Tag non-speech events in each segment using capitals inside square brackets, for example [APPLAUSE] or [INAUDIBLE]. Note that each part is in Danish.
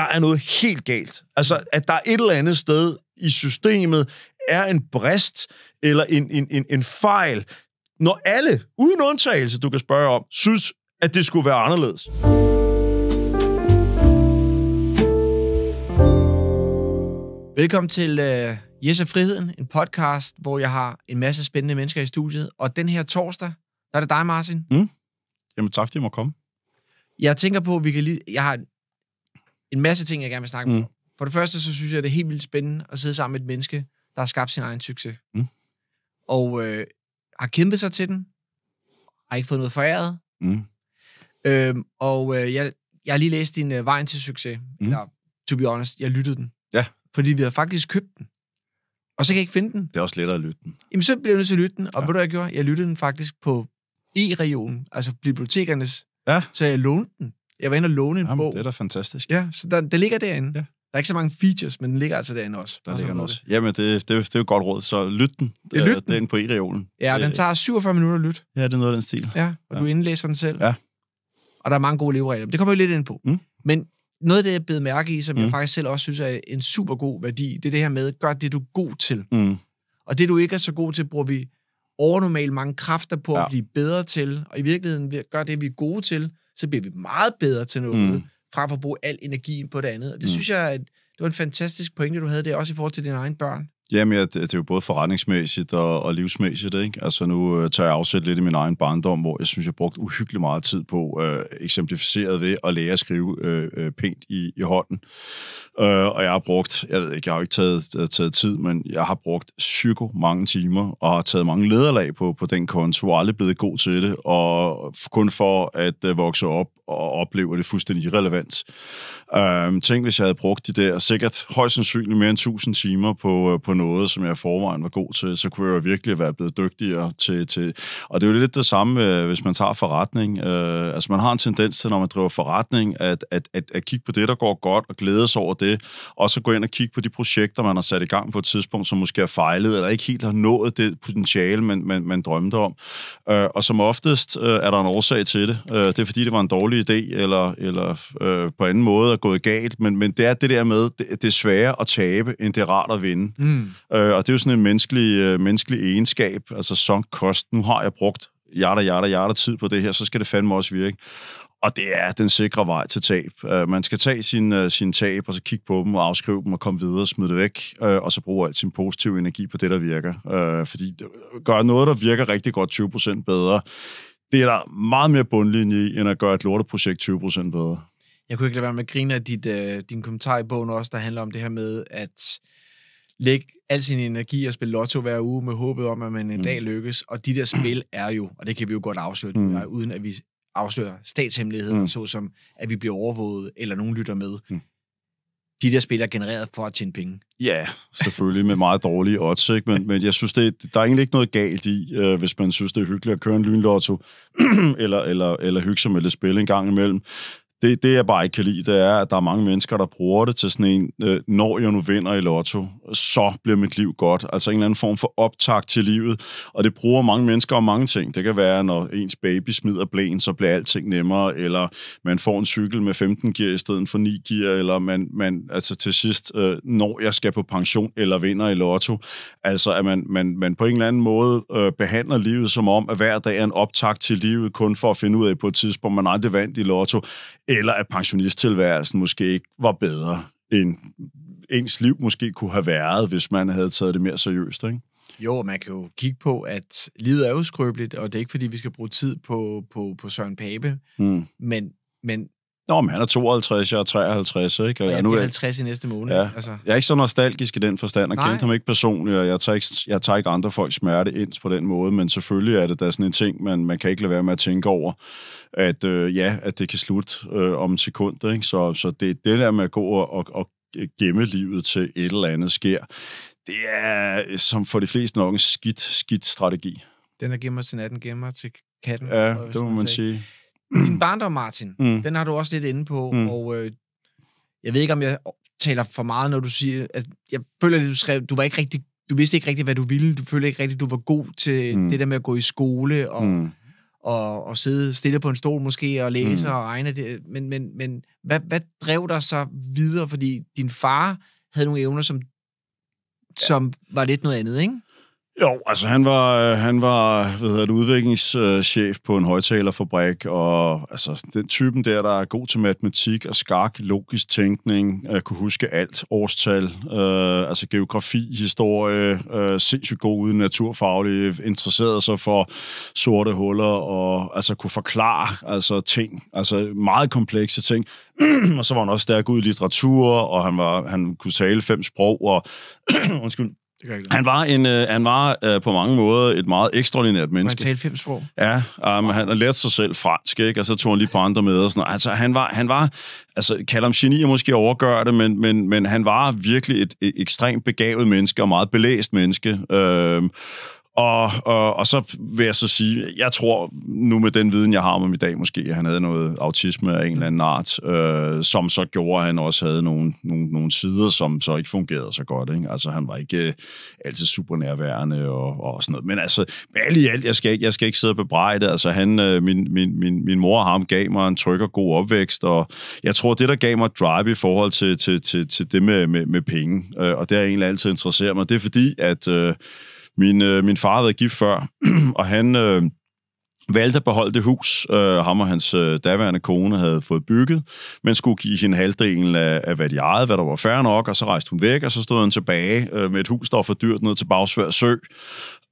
der er noget helt galt. Altså, at der er et eller andet sted i systemet, er en brist eller en, en, en, en fejl, når alle, uden undtagelse, du kan spørge om, synes, at det skulle være anderledes. Velkommen til uh, Jesse Friheden, en podcast, hvor jeg har en masse spændende mennesker i studiet. Og den her torsdag, der er det dig, Martin. Mm. Jamen tak, fordi jeg må komme. Jeg tænker på, at vi kan lige... Jeg har en masse ting, jeg gerne vil snakke mm. om. For det første, så synes jeg, det er helt vildt spændende at sidde sammen med et menneske, der har skabt sin egen succes. Mm. Og øh, har kæmpet sig til den, har ikke fået noget foræret. Mm. Øhm, og øh, jeg, jeg har lige læst din øh, Vejen til succes, mm. eller to be honest, jeg lyttede den. Ja. Fordi vi havde faktisk købt den. Og så kan jeg ikke finde den. Det er også lettere at lytte den. Jamen, så blev jeg nødt til at lytte den. Og ja. ved du, hvad jeg gjorde? Jeg lyttede den faktisk på e-regionen, altså bibliotekernes. Ja. Så jeg lånte den. Jeg var inde og låne en Jamen, bog. det er da fantastisk. Ja, så der, det ligger derinde. Ja. Der er ikke så mange features, men den ligger altså derinde også. Der ligger den også. Det. Jamen, det, det, det er jo godt råd, så lyt den. Øh, det, lyt den. er på e-reolen. Ja, den tager 47 minutter at lytte. Ja, det er noget af den stil. Ja, og ja. du indlæser den selv. Ja. Og der er mange gode leveregler. Det kommer vi lidt ind på. Mm. Men noget af det, jeg beder mærke i, som mm. jeg faktisk selv også synes er en super god værdi, det er det her med, gør det, du er god til. Mm. Og det, du ikke er så god til, bruger vi overnormalt mange kræfter på ja. at blive bedre til. Og i virkeligheden gør det, vi er gode til, så bliver vi meget bedre til noget, mm. frem for at bruge al energien på det andet. Og det mm. synes jeg, at det var en fantastisk pointe, du havde der, også i forhold til dine egne børn. Jamen, ja, det, det er jo både forretningsmæssigt og, og livsmæssigt, ikke? Altså, nu øh, tager jeg afsæt lidt i min egen barndom, hvor jeg synes, jeg brugte uhyggeligt meget tid på, øh, eksemplificeret ved at lære at skrive øh, øh pænt i, i hånden. Øh, og jeg har brugt, jeg ved ikke, jeg har jo ikke taget, øh, taget tid, men jeg har brugt psyko mange timer, og har taget mange lederlag på, på den konto, og aldrig blevet god til det, og kun for at øh, vokse op og opleve, det fuldstændig irrelevant. Øhm, tænk, hvis jeg havde brugt de der, sikkert højst sandsynligt mere end 1000 timer på, øh, på noget, som jeg i forvejen var god til, så kunne jeg jo virkelig være blevet dygtigere til... til. Og det er jo lidt det samme, øh, hvis man tager forretning. Øh, altså, man har en tendens til, når man driver forretning, at, at, at, at kigge på det, der går godt, og glæde sig over det, og så gå ind og kigge på de projekter, man har sat i gang på et tidspunkt, som måske er fejlet, eller ikke helt har nået det potentiale, man, man, man drømte om. Øh, og som oftest øh, er der en årsag til det. Øh, det er, fordi det var en dårlig idé, eller, eller øh, på anden måde gået galt, men, men det er det der med, det, det er sværere at tabe, end det er rart at vinde. Mm. Øh, og det er jo sådan en menneskelig, øh, menneskelig egenskab, altså sunk cost. Nu har jeg brugt hjerte, hjerte, hjerte tid på det her, så skal det fandme også virke. Og det er den sikre vej til tab. Øh, man skal tage sine øh, sin tab, og så kigge på dem, og afskrive dem, og komme videre, og smide det væk, øh, og så bruge al sin positive energi på det, der virker. Øh, fordi gør noget, der virker rigtig godt 20% bedre, det er der meget mere bundlinje i, end at gøre et lorteprojekt 20% bedre. Jeg kunne ikke lade være med at grine af dit, øh, din kommentar i bogen også, der handler om det her med at lægge al sin energi og spille lotto hver uge med håbet om, at man en mm. dag lykkes. Og de der spil er jo, og det kan vi jo godt afsløre, mm. er, uden at vi afslører statshemmeligheder, mm. såsom at vi bliver overvåget, eller nogen lytter med. Mm. De der spil er genereret for at tjene penge. Ja, selvfølgelig med meget dårlige odds, ikke? Men, [LAUGHS] men jeg synes, det, der er egentlig ikke noget galt i, øh, hvis man synes, det er hyggeligt at køre en lynlotto, [CLEARS THROAT] eller, eller, eller hygge sig med lidt spil en gang imellem det, det, jeg bare ikke kan lide, det er, at der er mange mennesker, der bruger det til sådan en, øh, når jeg nu vinder i lotto, så bliver mit liv godt. Altså en eller anden form for optag til livet. Og det bruger mange mennesker om mange ting. Det kan være, når ens baby smider blæen, så bliver alting nemmere, eller man får en cykel med 15 gear i stedet for 9 gear, eller man, man altså til sidst, øh, når jeg skal på pension eller vinder i lotto. Altså at man, man, man på en eller anden måde øh, behandler livet som om, at hver dag er en optag til livet, kun for at finde ud af på et tidspunkt, man aldrig vandt i lotto eller at pensionisttilværelsen måske ikke var bedre, end ens liv måske kunne have været, hvis man havde taget det mere seriøst, ikke? Jo, man kan jo kigge på, at livet er jo skrøbeligt, og det er ikke, fordi vi skal bruge tid på, på, på Søren Pape, mm. men, men Nå, men han er 52, jeg er 53, ikke? Og, og jeg, nu er 50 i næste måned. Ja. Altså. Jeg er ikke så nostalgisk i den forstand, og Nej. kendte ham ikke personligt, og jeg tager ikke, jeg tager ikke andre folks smerte ind på den måde, men selvfølgelig er det da sådan en ting, man, man kan ikke lade være med at tænke over, at øh, ja, at det kan slutte øh, om en sekund, ikke? Så, så det, det der med at gå og, og, og gemme livet til et eller andet sker, det er som for de fleste nok en skidt, skidt strategi. Den, der gemmer sin natten, gemmer til katten. Ja, det må man sige. Din barndom, Martin, mm. den har du også lidt inde på, mm. og øh, jeg ved ikke, om jeg taler for meget, når du siger, at jeg føler, at du skrev, du var ikke rigtig, du vidste ikke rigtig, hvad du ville, du følte ikke rigtig, du var god til mm. det der med at gå i skole, og, mm. og, og sidde stille på en stol måske, og læse mm. og regne, det, men, men, men hvad, hvad drev dig så videre, fordi din far havde nogle evner, som, ja. som var lidt noget andet, ikke? Jo, altså han var, øh, han var hvad hedder det, udviklingschef på en højtalerfabrik, og altså, den typen der, der er god til matematik og skak, logisk tænkning, øh, kunne huske alt, årstal, øh, altså geografi, historie, øh, sindssygt god uden naturfaglig, interesserede sig for sorte huller, og altså kunne forklare altså, ting, altså meget komplekse ting, [CLEARS THROAT] og så var han også stærk ud i litteratur, og han, var, han kunne tale fem sprog, og [CLEARS THROAT] undskyld, han var, en, øh, han var øh, på mange måder et meget ekstraordinært menneske. Han talte fem sprog. Ja, um, han lært sig selv fransk, ikke? og så tog han lige på andre med. Og sådan noget. Altså, han var, han var altså, kalder ham geni, måske overgør det, men, men, men han var virkelig et, et ekstremt begavet menneske og meget belæst menneske. Øh, og, og, og så vil jeg så sige, jeg tror nu med den viden, jeg har om i dag måske, at han havde noget autisme af en eller anden art, øh, som så gjorde, at han også havde nogle, nogle, nogle sider, som så ikke fungerede så godt. Ikke? Altså han var ikke øh, altid super nærværende og, og sådan noget. Men altså, alt i alt, jeg skal ikke, jeg skal ikke sidde og bebrejde. Altså han, øh, min, min, min, min mor og ham gav mig en tryg og god opvækst, og jeg tror, det der gav mig drive i forhold til, til, til, til det med, med, med penge, øh, og det har egentlig altid interesseret mig, det er fordi, at... Øh, min, øh, min far havde gift før, [CLEARS THROAT] og han øh, valgte at beholde det hus, øh, ham og hans øh, daværende kone havde fået bygget, men skulle give hende halvdelen af, af hvad de ejede, hvad der var færre nok, og så rejste hun væk, og så stod han tilbage øh, med et hus, der var for dyrt ned til Bagsvær Sø,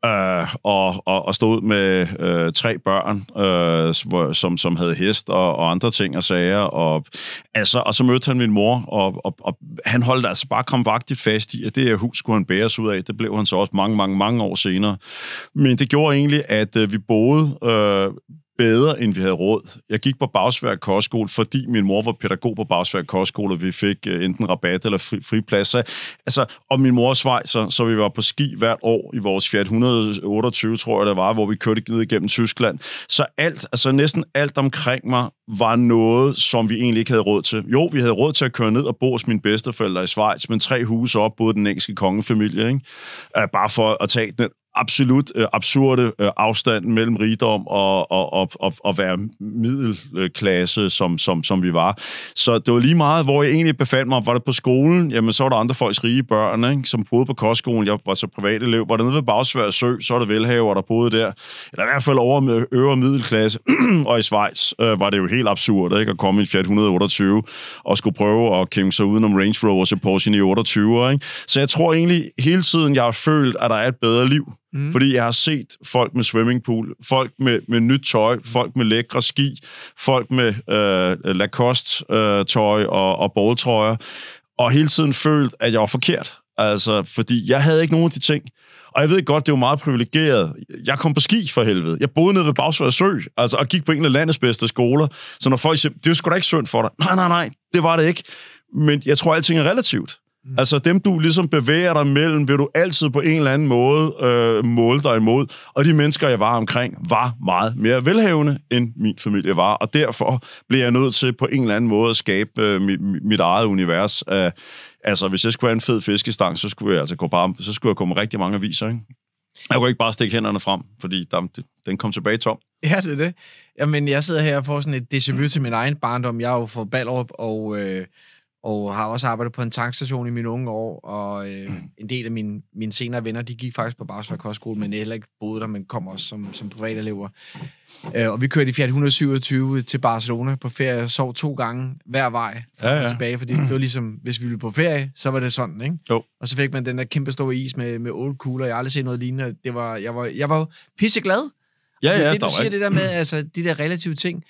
øh, og, og, og stod med øh, tre børn, øh, som, som havde hest og, og andre ting og sager. Og, altså, og så mødte han min mor, og, og, og han holdt altså bare kompaktigt fast i, at det her hus skulle han bæres ud af. Det blev han så også mange, mange, mange år senere. Men det gjorde egentlig, at øh, vi boede... Øh, bedre, end vi havde råd. Jeg gik på Bagsværk Kostskole, fordi min mor var pædagog på Bagsværk Kostskole, og vi fik øh, enten rabat eller fri, friplads. Altså, og min mor vej, så, så vi var på ski hvert år i vores Fiat 128, tror jeg det var, hvor vi kørte ned igennem Tyskland. Så alt, altså næsten alt omkring mig var noget, som vi egentlig ikke havde råd til. Jo, vi havde råd til at køre ned og bo hos mine bedsteforældre i Schweiz, men tre huse op, både den engelske kongefamilie, ikke? Øh, bare for at tage den absolut øh, absurde øh, afstand mellem rigdom og, og, og, og, og være middelklasse, som, som, som vi var. Så det var lige meget, hvor jeg egentlig befandt mig. Var det på skolen? Jamen, så var der andre folks rige børn, ikke? som boede på kostskolen. Jeg var så privat elev. Var det nede ved Bagsvær Sø, så var det velhaver, der boede der. Eller i hvert fald over med øvre middelklasse. [CLEARS THROAT] og i Schweiz øh, var det jo helt absurd ikke? at komme i Fiat 128 og skulle prøve at kæmpe sig udenom Range Rover og Porsche 28. Ikke? Så jeg tror egentlig hele tiden, jeg har følt, at der er et bedre liv Mm. Fordi jeg har set folk med swimmingpool, folk med, med nyt tøj, mm. folk med lækre ski, folk med øh, Lacoste-tøj øh, og, og boldtrøjer, og hele tiden følt, at jeg var forkert. Altså, fordi jeg havde ikke nogen af de ting. Og jeg ved godt, det var meget privilegeret. Jeg kom på ski for helvede. Jeg boede nede ved Bagsvær Sø, altså, og gik på en af landets bedste skoler. Så når folk siger, det er sgu da ikke synd for dig. Nej, nej, nej, det var det ikke. Men jeg tror, at alting er relativt. Mm. Altså dem, du ligesom bevæger dig mellem, vil du altid på en eller anden måde øh, måle dig imod. Og de mennesker, jeg var omkring, var meget mere velhavende, end min familie var. Og derfor blev jeg nødt til på en eller anden måde at skabe øh, mit, mit eget univers. Øh, altså, hvis jeg skulle have en fed fiskestang, så skulle jeg altså gå bare, så skulle jeg komme rigtig mange aviser, ikke? Jeg kunne ikke bare stikke hænderne frem, fordi der, den kom tilbage tom. Ja, det er det. Jamen, jeg sidder her og får sådan et déjà vu til min egen barndom. Jeg er jo fra Ballerup, og... Øh og har også arbejdet på en tankstation i mine unge år, og øh, en del af mine, mine senere venner, de gik faktisk på Bagsværk Kostskole, men heller ikke boede der, men kom også som, som privatelever. Øh, og vi kørte i Fiat 127 til Barcelona på ferie, og sov to gange hver vej ja, ja. tilbage, fordi det var ligesom, hvis vi ville på ferie, så var det sådan, ikke? Jo. Og så fik man den der kæmpe store is med, med old cooler, jeg har aldrig set noget lignende. Det var, jeg var, jeg var pisseglad. Ja, ja, det, det du siger, ikke. det der med, altså, de der relative ting.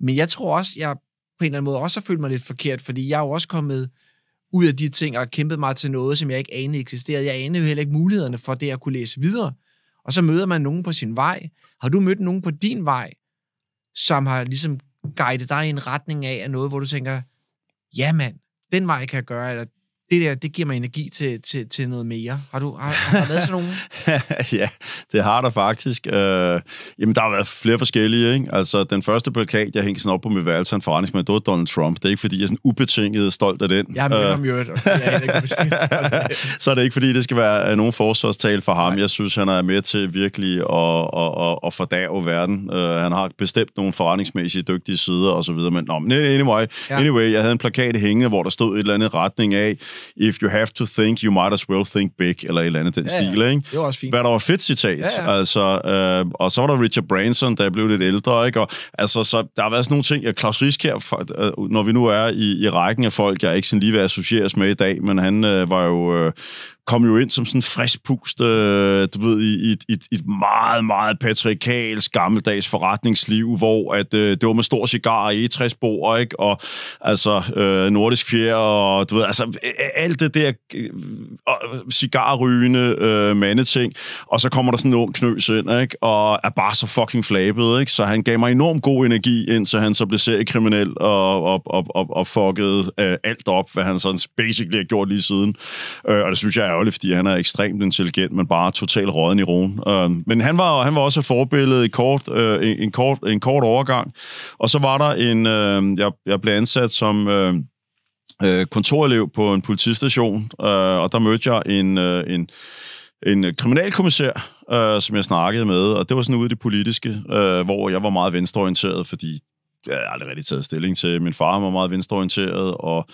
Men jeg tror også, jeg på en eller anden måde også har følt mig lidt forkert, fordi jeg er jo også kommet ud af de ting og kæmpet mig til noget, som jeg ikke anede eksisterede. Jeg anede jo heller ikke mulighederne for det at kunne læse videre. Og så møder man nogen på sin vej. Har du mødt nogen på din vej, som har ligesom guidet dig i en retning af, af noget, hvor du tænker, ja mand, den vej kan jeg gøre, eller det der, det giver mig energi til, til, til noget mere. Har du har, har der været sådan nogen? [LAUGHS] ja, det har der faktisk. Øh, jamen, der har været flere forskellige, ikke? Altså, den første plakat, jeg hængte sådan op på med værelse, en forretningsmand, det var Donald Trump. Det er ikke, fordi jeg er sådan ubetinget stolt af den. Jeg har øh, ham jo [LAUGHS] Så er det ikke, fordi det skal være øh, nogen forsvarstal for ham. Nej. Jeg synes, han er med til virkelig at, at, at, at fordave verden. Øh, han har bestemt nogle forretningsmæssige dygtige sider og så videre, men nå, anyway, anyway, jeg havde en plakat hængende, hvor der stod et eller andet retning af, if you have to think, you might as well think big, eller et eller andet den ja, stil, ikke? Det var også fint. Hvad der var fedt citat. Ja, ja. Altså, øh, og så var der Richard Branson, der blev lidt ældre, ikke? Og, altså, så der har været sådan nogle ting, ja, Claus øh, når vi nu er i, i rækken af folk, jeg ikke sådan lige vil associeres med i dag, men han øh, var jo... Øh, kom jo ind som sådan en frisk pust, øh, du ved, i, i, i et meget, meget patriarkalsk, gammeldags forretningsliv, hvor at, øh, det var med stor cigar i e ikke? Og altså øh, nordisk fjer, og du ved, altså alt det der øh, cigarrygende øh, mandeting, og så kommer der sådan en ung knøs ind, ikke? Og er bare så fucking flabet, ikke? Så han gav mig enormt god energi, indtil han så blev seriekriminel og, og, og, og, og fuckede øh, alt op, hvad han sådan basically har gjort lige siden. Øh, og det synes jeg er ærgerligt, fordi han er ekstremt intelligent, men bare totalt råden i roen. Øh, men han var, han var også et forbillede i kort, øh, en, kort, en kort overgang. Og så var der en... Øh, jeg, jeg blev ansat som... Øh, øh kontorelev på en politistation, øh, og der mødte jeg en, øh, en, en kriminalkommissær, som jeg snakkede med, og det var sådan ude i det politiske, hvor jeg var meget venstreorienteret, fordi jeg havde aldrig rigtig taget stilling til. Min far var meget venstreorienteret, og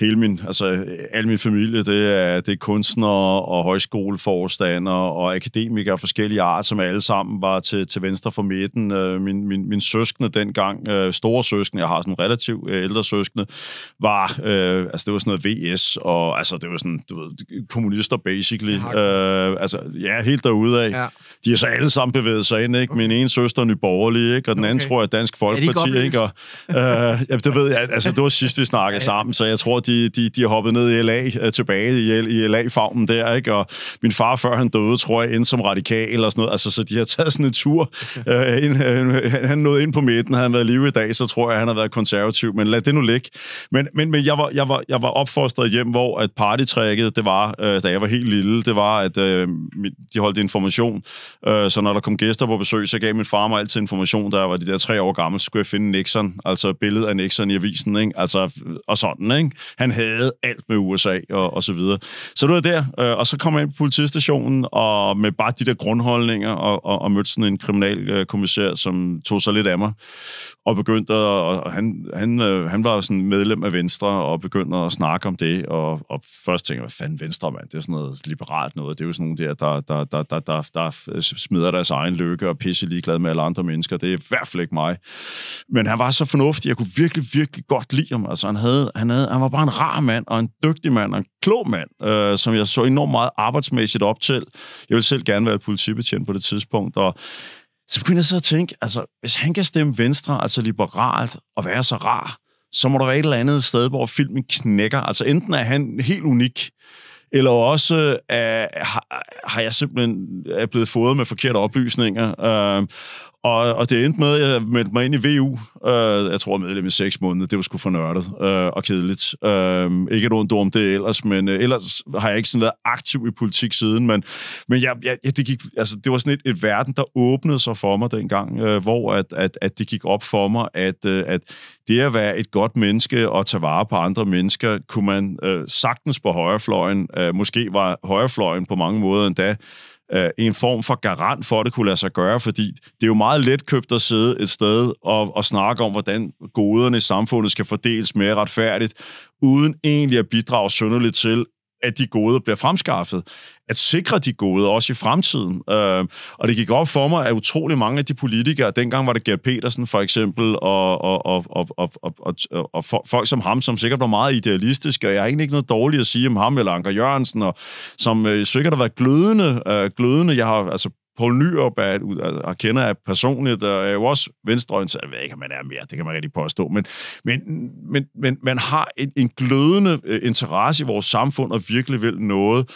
hele min, altså al min familie, det er, det er kunstnere og højskoleforstandere og akademikere af forskellige art, som alle sammen var til, til venstre for midten. Øh, min, min, min søskende dengang, øh, store søskende, jeg har sådan en relativt øh, ældre søskende, var, øh, altså det var sådan noget VS, og altså det var sådan, du ved, kommunister basically. Øh, altså, ja, helt derude af. Ja. De har så alle sammen bevæget sig ind, ikke? Okay. Min ene søster er nyborgerlig, ikke? Og den anden okay. tror jeg er Dansk Folkeparti, er ikke? Og, øh, jamen, det ved jeg, altså det var sidst, vi snakkede ja, [LAUGHS] ja. sammen, så jeg tror, de, de, de er hoppet ned i LA, øh, tilbage i, i LA-fagnen der, ikke? Og min far, før han døde, tror jeg, endte som radikal eller sådan noget. Altså, så de har taget sådan en tur. Øh, ind, øh, han nåede ind på midten, havde han været live i dag, så tror jeg, han har været konservativ, men lad det nu ligge. Men, men, men jeg, var, jeg, var, jeg var opfostret hjem, hvor at partytrækket, det var, øh, da jeg var helt lille, det var, at øh, de holdt information. Øh, så når der kom gæster på besøg, så gav min far mig altid information, da jeg var de der tre år gammel, så skulle jeg finde Nixon, altså billedet af Nixon i avisen, ikke? Altså, og sådan, ikke? han havde alt med USA og, og så videre. Så du er der, øh, og så kom jeg ind på politistationen, og med bare de der grundholdninger, og, og, og mødte sådan en kriminalkommissær, som tog sig lidt af mig, og begyndte at, og han, han, øh, han var sådan medlem af Venstre, og begyndte at snakke om det, og, og først tænkte jeg, hvad fanden Venstre, mand, det er sådan noget liberalt noget, det er jo sådan nogle der, der, der, der, der, der, der smider deres egen lykke og pisse ligeglad med alle andre mennesker, det er i hvert fald ikke mig. Men han var så fornuftig, jeg kunne virkelig, virkelig godt lide ham, altså han, havde, han, havde, han var bare en rar mand, og en dygtig mand, og en klog mand, øh, som jeg så enormt meget arbejdsmæssigt op til. Jeg ville selv gerne være politibetjent på det tidspunkt, og så begyndte jeg så at tænke, altså, hvis han kan stemme venstre, altså liberalt, og være så rar, så må der være et eller andet sted, hvor filmen knækker. Altså enten er han helt unik, eller også øh, har, har jeg simpelthen er blevet fået med forkerte oplysninger. Øh, og, og det endte med, at jeg meldte mig ind i VU. Øh, jeg tror, jeg medlem i seks måneder. Det var sgu for nørdet øh, og kedeligt. Øh, ikke et ondt om det ellers, men øh, ellers har jeg ikke sådan været aktiv i politik siden. Men, men jeg, jeg, det, gik, altså, det var sådan et, et verden, der åbnede sig for mig dengang, øh, hvor at, at, at det gik op for mig, at, øh, at det at være et godt menneske og tage vare på andre mennesker, kunne man øh, sagtens på højrefløjen, øh, måske var højrefløjen på mange måder endda, Øh, en form for garant for, at det kunne lade sig gøre, fordi det er jo meget let købt at sidde et sted og, og snakke om, hvordan goderne i samfundet skal fordeles mere retfærdigt, uden egentlig at bidrage sønderligt til, at de gode bliver fremskaffet, at sikre de gode også i fremtiden. Øh, og det gik op for mig, at utrolig mange af de politikere, dengang var det Gerd Petersen for eksempel, og, og, og, og, og, og, og, og folk som ham, som sikkert var meget idealistiske, og jeg har egentlig ikke noget dårligt at sige om ham eller Anker Jørgensen, og som øh, sikkert har været glødende, øh, glødende. Jeg har altså Poul Nyrup er, ud, altså, og kender jeg personligt, og er jo også venstreorienteret. Jeg ved ikke, om man er mere, det kan man rigtig påstå, men, men, men, men man har en, en glødende øh, interesse i vores samfund og virkelig vil noget.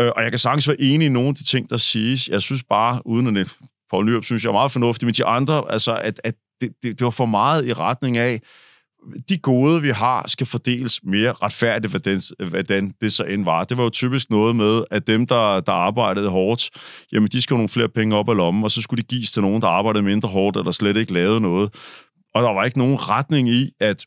Øh, og jeg kan sagtens være enig i nogle af de ting, der siges. Jeg synes bare, uden at Poul Nyrup synes jeg er meget fornuftig, men de andre, altså, at, at det, det, det var for meget i retning af, de gode, vi har, skal fordeles mere retfærdigt, hvordan, hvordan det så end var. Det var jo typisk noget med, at dem, der, der arbejdede hårdt, jamen de skulle have nogle flere penge op af lommen, og så skulle de gives til nogen, der arbejdede mindre hårdt, eller slet ikke lavede noget. Og der var ikke nogen retning i, at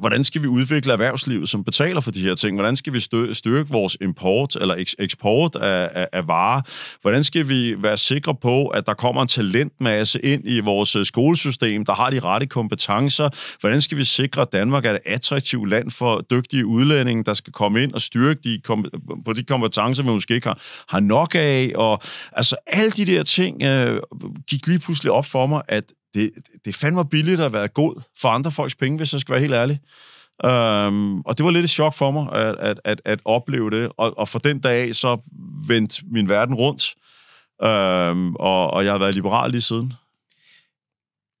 hvordan skal vi udvikle erhvervslivet, som betaler for de her ting? Hvordan skal vi styrke vores import eller eksport af, af, af varer? Hvordan skal vi være sikre på, at der kommer en talentmasse ind i vores øh, skolesystem, der har de rette kompetencer? Hvordan skal vi sikre, at Danmark er et attraktivt land for dygtige udlændinge, der skal komme ind og styrke de kom- på de kompetencer, vi måske ikke har, har nok af? Og, altså, alle de der ting øh, gik lige pludselig op for mig, at det, det fandme billigt at være god for andre folks penge, hvis jeg skal være helt ærlig. Øhm, og det var lidt et chok for mig at, at, at, at opleve det, og, og fra den dag af, så vendte min verden rundt, øhm, og, og jeg har været liberal lige siden.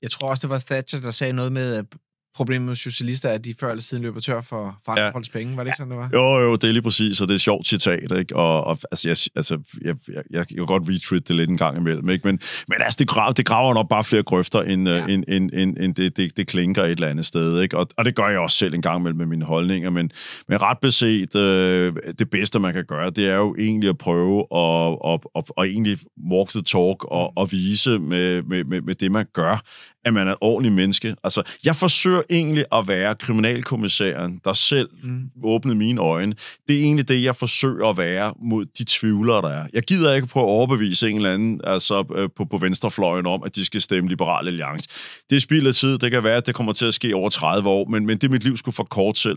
Jeg tror også, det var Thatcher, der sagde noget med, at problemet med socialister, at de før eller siden løber tør for, for andre ja. folks penge. Var det ikke sådan, det var? Jo, jo, det er lige præcis, og det er et sjovt citat, ikke? Og, og altså, jeg, altså jeg, jeg, jeg, kan godt retweet det lidt en gang imellem, ikke? Men, men altså, det, graver, det graver nok bare flere grøfter, end, øh, ja. end, end, end, end det, det, det, klinker et eller andet sted, ikke? Og, og det gør jeg også selv en gang imellem med mine holdninger, men, men ret beset, øh, det bedste, man kan gøre, det er jo egentlig at prøve at, at, at, at egentlig walk the talk og, mm. og vise med, med, med, med det, man gør, at man er et ordentligt menneske. Altså, jeg forsøger egentlig at være kriminalkommissæren, der selv mm. åbnede mine øjne. Det er egentlig det, jeg forsøger at være mod de tvivlere, der er. Jeg gider ikke prøve at overbevise en eller anden altså, øh, på, på venstrefløjen om, at de skal stemme Liberal Alliance. Det er spild af tid. Det kan være, at det kommer til at ske over 30 år, men, men det mit liv skulle for kort til.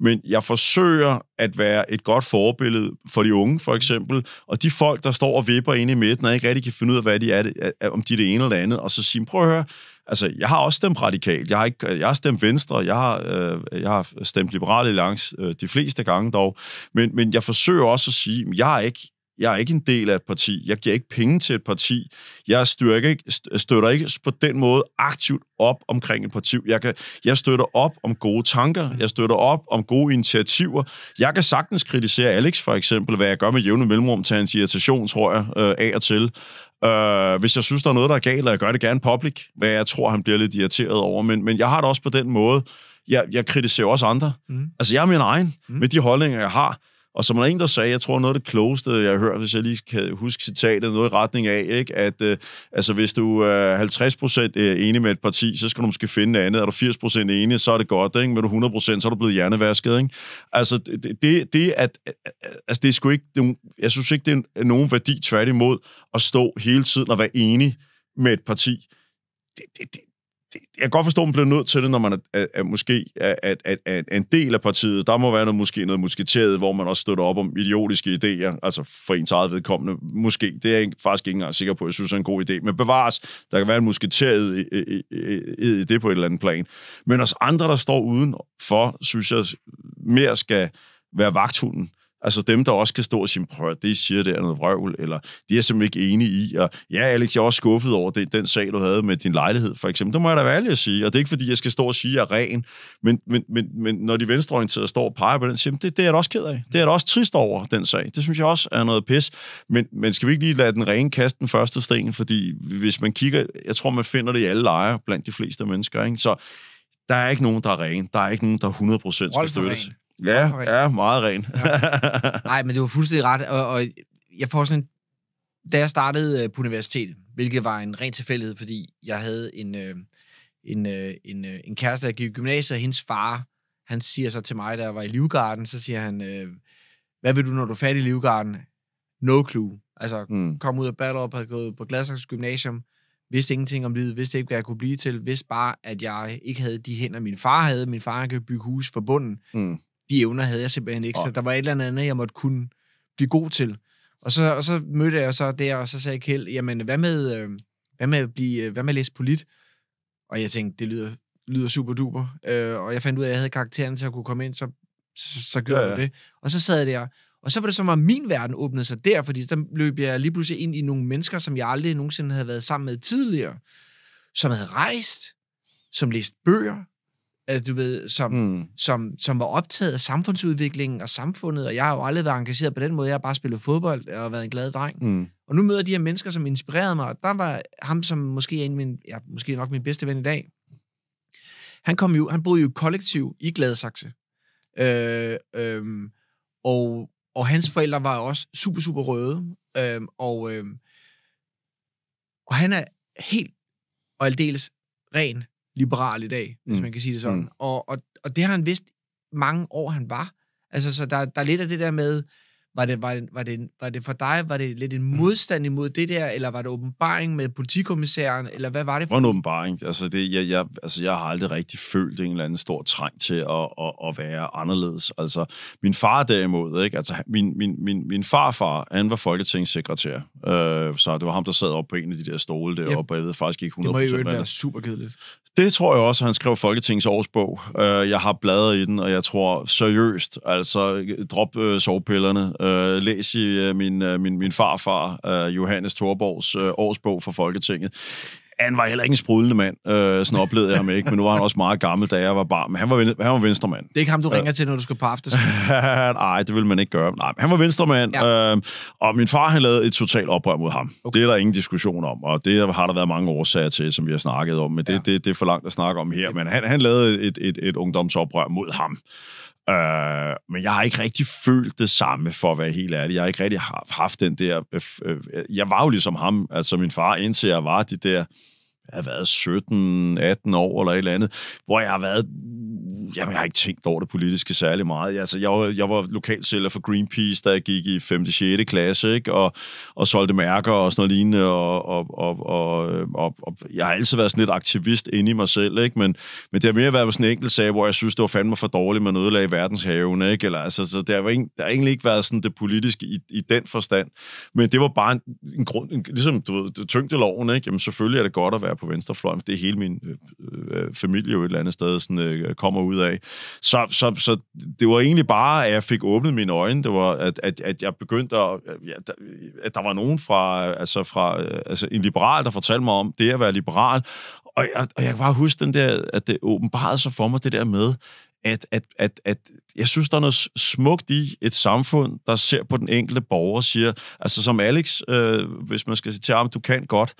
Men jeg forsøger at være et godt forbillede for de unge, for eksempel, og de folk, der står og vipper inde i midten, og ikke rigtig kan finde ud af, hvad de er, om de er det ene eller det andet, og så sige, prøv at høre, Altså, jeg har også stemt radikalt. Jeg har, ikke, øh, jeg har stemt Venstre. Jeg har, øh, jeg har stemt Liberale langs øh, de fleste gange dog. Men, men jeg forsøger også at sige, at jeg er ikke jeg er ikke en del af et parti. Jeg giver ikke penge til et parti. Jeg styrker ikke, støtter ikke på den måde aktivt op omkring et parti. Jeg, kan, jeg støtter op om gode tanker. Jeg støtter op om gode initiativer. Jeg kan sagtens kritisere Alex for eksempel, hvad jeg gør med jævne mellemrum til hans irritation, tror jeg, øh, af og til. Øh, hvis jeg synes, der er noget, der er galt, og jeg gør det gerne public, hvad jeg tror, han bliver lidt irriteret over. Men, men jeg har det også på den måde. Jeg, jeg kritiserer også andre. Mm. Altså, jeg er min egen mm. med de holdninger, jeg har. Og som der en, der sagde, jeg tror noget af det klogeste, jeg har hørt, hvis jeg lige kan huske citatet, noget i retning af, ikke? at øh, altså, hvis du er 50% øh, enig med et parti, så skal du måske finde andet. Er du 80% enig, så er det godt. Ikke? Men du 100%, så er du blevet hjernevasket. Ikke? Altså, det, det, det at, øh, øh, altså, det er sgu ikke, det, jeg synes ikke, det er nogen værdi tværtimod at stå hele tiden og være enig med et parti. Det, det, det, jeg kan godt forstå, at man bliver nødt til det, når man er, er, er måske er, er, er, er en del af partiet. Der må være noget, måske noget musketeret, hvor man også støtter op om idiotiske idéer, altså for ens eget vedkommende. Måske. Det er jeg faktisk ikke engang sikker på, jeg synes er en god idé. Men bevares, der kan være en musketeret i, i, i, i det på et eller andet plan. Men også andre, der står udenfor, synes jeg mere skal være vagthunden. Altså dem, der også kan stå og sige, prøv det siger, det er noget vrøvl, eller det er jeg simpelthen ikke enige i, og ja, Alex, jeg er også skuffet over det, den sag, du havde med din lejlighed, for eksempel. Det må jeg da være ærlig at sige, og det er ikke, fordi jeg skal stå og sige, at jeg er ren, men, men, men, men når de venstreorienterede står og peger på den, siger, det, det er jeg da også ked af. Det er jeg da også trist over, den sag. Det synes jeg også er noget pis. Men, men skal vi ikke lige lade den rene kaste den første sten, fordi hvis man kigger, jeg tror, man finder det i alle lejre blandt de fleste mennesker, ikke? Så der er ikke nogen, der er ren. Der er ikke nogen, der 100% skal støttes. Ja, ren. ja meget ren. ja. Nej, men det var fuldstændig ret, og, og jeg får sådan en, da jeg startede øh, på universitetet, hvilket var en ren tilfældighed, fordi jeg havde en, øh, en, øh, en, øh, en kæreste, der gik i gymnasiet, og hendes far, han siger så til mig, da jeg var i Livgarden, så siger han, øh, hvad vil du, når du er færdig i Livgarden? No clue. Altså, mm. kom ud af op, havde gået på Gladsaks Gymnasium, vidste ingenting om livet, vidste ikke, hvad jeg kunne blive til, vidste bare, at jeg ikke havde de hænder, min far havde. Min far kan bygge hus for bunden. Mm de evner havde jeg simpelthen ikke, så der var et eller andet, jeg måtte kunne blive god til. Og så, og så mødte jeg så der, og så sagde jeg Kjeld, jamen hvad med, øh, hvad med at, blive, øh, hvad med at læse polit? Og jeg tænkte, det lyder, lyder super duper. Øh, og jeg fandt ud af, at jeg havde karakteren til at kunne komme ind, så, så, så gjorde ja, ja. jeg det. Og så sad jeg der, og så var det som om, min verden åbnede sig der, fordi der løb jeg lige pludselig ind i nogle mennesker, som jeg aldrig nogensinde havde været sammen med tidligere, som havde rejst, som læste bøger, du ved, som, mm. som, som var optaget af samfundsudviklingen og samfundet, og jeg har jo aldrig været engageret på den måde. Jeg har bare spillet fodbold og været en glad dreng. Mm. Og nu møder jeg de her mennesker, som inspirerede mig, og der var ham, som måske er en min, ja, måske nok min bedste ven i dag. Han, kom jo, han boede jo kollektiv i Gladsaxe. Øh, øh, og, og hans forældre var også super, super røde. Øh, og, øh, og han er helt og aldeles ren liberal i dag, hvis mm. man kan sige det sådan. Mm. Og, og, og det har han vidst mange år, han var. Altså, så der, der er lidt af det der med, var det, var, det, var, det, var det for dig, var det lidt en modstand imod det der, eller var det åbenbaring med politikommissæren, eller hvad var det? For? Det var en åbenbaring. Altså, det, jeg, jeg, altså, jeg har aldrig rigtig følt en eller anden stor trang til at, at, at være anderledes. Altså, min far derimod, ikke? Altså, min, min, min, min farfar, han var folketingssekretær, øh, så det var ham, der sad oppe på en af de der stole deroppe, yep. jeg ved faktisk ikke 100%. Det må jo ikke være super kedeligt. Det tror jeg også, han skrev Folketingets årsbog. Øh, jeg har bladret i den, og jeg tror seriøst, altså drop øh, sovepillerne, Øh, læs i øh, min, øh, min, min farfar, øh, Johannes Thorborgs øh, årsbog for Folketinget han var heller ikke en sprudende mand, øh, sådan oplevede jeg ham ikke, men nu var han også meget gammel, da jeg var barn, men han var, han var venstremand. Det er ikke ham, du øh. ringer øh. til, når du skal på afterskole? [LAUGHS] Nej, det vil man ikke gøre. Nej, han var venstremand, ja. øh, og min far han lavede et totalt oprør mod ham. Okay. Det er der ingen diskussion om, og det har der været mange årsager til, som vi har snakket om, men det, ja. det, det, det er for langt at snakke om her, men han, han lavede et, et, et ungdomsoprør mod ham. Øh, men jeg har ikke rigtig følt det samme, for at være helt ærlig. Jeg har ikke rigtig haft den der... Øh, øh, jeg var jo ligesom ham, altså min far, indtil jeg var de der jeg har været 17, 18 år eller et eller andet, hvor jeg har været, jamen jeg har ikke tænkt over det politiske særlig meget. Altså, jeg, var, jeg var lokalsælger for Greenpeace, da jeg gik i 5. og 6. klasse, ikke? Og, og solgte mærker og sådan noget lignende, og, og, og, og, og, og jeg har altid været sådan lidt aktivist inde i mig selv, ikke? Men, men det har mere været sådan en enkelt sag, hvor jeg synes, det var fandme for dårligt, man ødelagde verdenshaven, ikke? Eller, altså, så der, var ingen, der har egentlig ikke været sådan det politiske i, i den forstand. Men det var bare en, en grund, en, ligesom, du ved, tyngdeloven, ikke? Jamen selvfølgelig er det godt at være her på venstrefløjen, for det er hele min øh, øh, familie jo et eller andet sted sådan, øh, kommer ud af. Så, så, så det var egentlig bare, at jeg fik åbnet mine øjne, det var, at, at, at jeg begyndte at, der, at der var nogen fra, altså fra, øh, altså en liberal, der fortalte mig om det at være liberal, og jeg, og jeg kan bare huske den der, at det åbenbarede sig for mig, det der med, at, at, at, at jeg synes, der er noget smukt i et samfund, der ser på den enkelte borger og siger, altså som Alex, øh, hvis man skal sige til ham, du kan godt,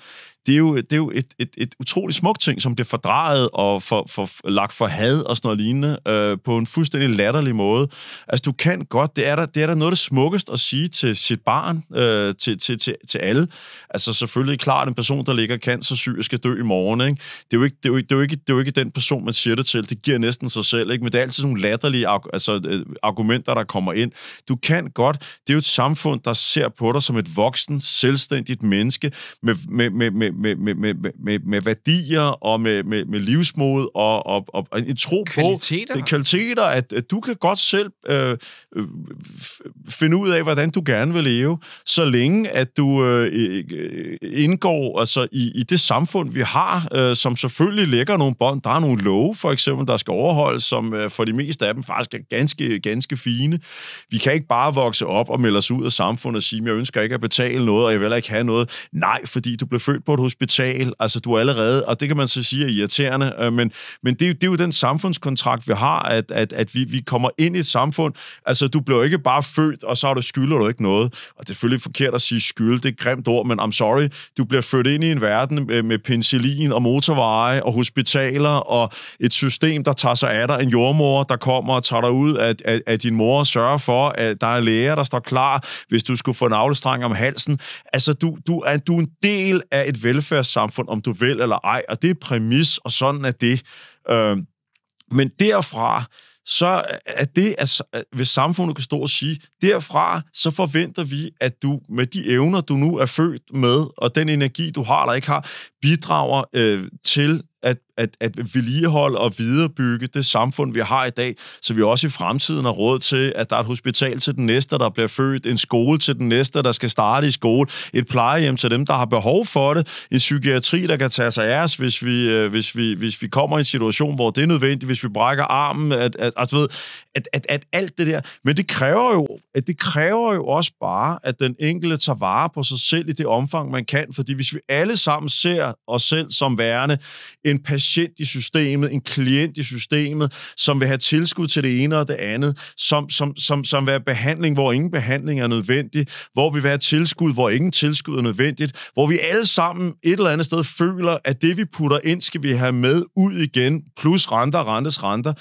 det er jo, det er jo et, et, et utroligt smukt ting, som bliver fordrejet og for, for, lagt for had og sådan noget lignende øh, på en fuldstændig latterlig måde. Altså, du kan godt. Det er der, det er der noget af det smukkest at sige til sit barn, øh, til, til, til, til alle. Altså, selvfølgelig klart, en person, der ligger cancer syg og skal dø i morgen, ikke? Det, er jo ikke, det, er jo, det, er jo ikke, det er jo ikke den person, man siger det til. Det giver næsten sig selv, ikke? Men det er altid nogle latterlige... Altså, altså øh, argumenter, der kommer ind. Du kan godt. Det er jo et samfund, der ser på dig som et voksen, selvstændigt menneske med, med, med, med, med, med, med, med, med værdier og med, med, med livsmod og, og, og en tro kvaliteter. på det, kvaliteter, at, at du kan godt selv øh, øh, finde ud af, hvordan du gerne vil leve, så længe at du øh, øh, indgår altså, i, i det samfund, vi har, øh, som selvfølgelig lægger nogle bånd. Der er nogle love, for eksempel, der skal overholdes, som øh, for de meste af dem faktisk er ganske, ganske fine. Vi kan ikke bare vokse op og melde os ud af samfundet og sige, at jeg ønsker ikke at betale noget, og jeg vil ikke have noget. Nej, fordi du blev født på et hospital, altså du er allerede, og det kan man så sige er irriterende, øh, men, men det, er jo, det er jo den samfundskontrakt, vi har, at, at, at vi, vi kommer ind i et samfund, altså du bliver ikke bare født, og så har du skylder du ikke noget. Og det er selvfølgelig forkert at sige skyld, det er et grimt ord, men I'm sorry, du bliver født ind i en verden med, med penicillin og motorveje og hospitaler og et system, der tager sig af dig, en jordmor, der kommer og tager dig ud ud af, af, af din mor og for, at der er læger, der står klar, hvis du skulle få en navlestrang om halsen. Altså, du, du, er, du er en del af et velfærdssamfund, om du vil eller ej, og det er præmis, og sådan er det. Øh, men derfra, så er det, at hvis samfundet kan stå og sige, derfra så forventer vi, at du med de evner, du nu er født med, og den energi, du har eller ikke har, bidrager øh, til at, at, at vedligeholde og viderebygge det samfund, vi har i dag, så vi også i fremtiden har råd til, at der er et hospital til den næste, der bliver født, en skole til den næste, der skal starte i skole, et plejehjem til dem, der har behov for det, en psykiatri, der kan tage sig af os, hvis vi, øh, hvis vi, hvis vi kommer i en situation, hvor det er nødvendigt, hvis vi brækker armen, at, at, at, ved, at, at, at alt det der. Men det kræver, jo, at det kræver jo også bare, at den enkelte tager vare på sig selv i det omfang, man kan, fordi hvis vi alle sammen ser os selv som værende en en patient i systemet, en klient i systemet, som vil have tilskud til det ene og det andet, som, som, som, som vil have behandling, hvor ingen behandling er nødvendig, hvor vi vil have tilskud, hvor ingen tilskud er nødvendigt, hvor vi alle sammen et eller andet sted føler, at det vi putter ind, skal vi have med ud igen, plus renter, rentes, renter,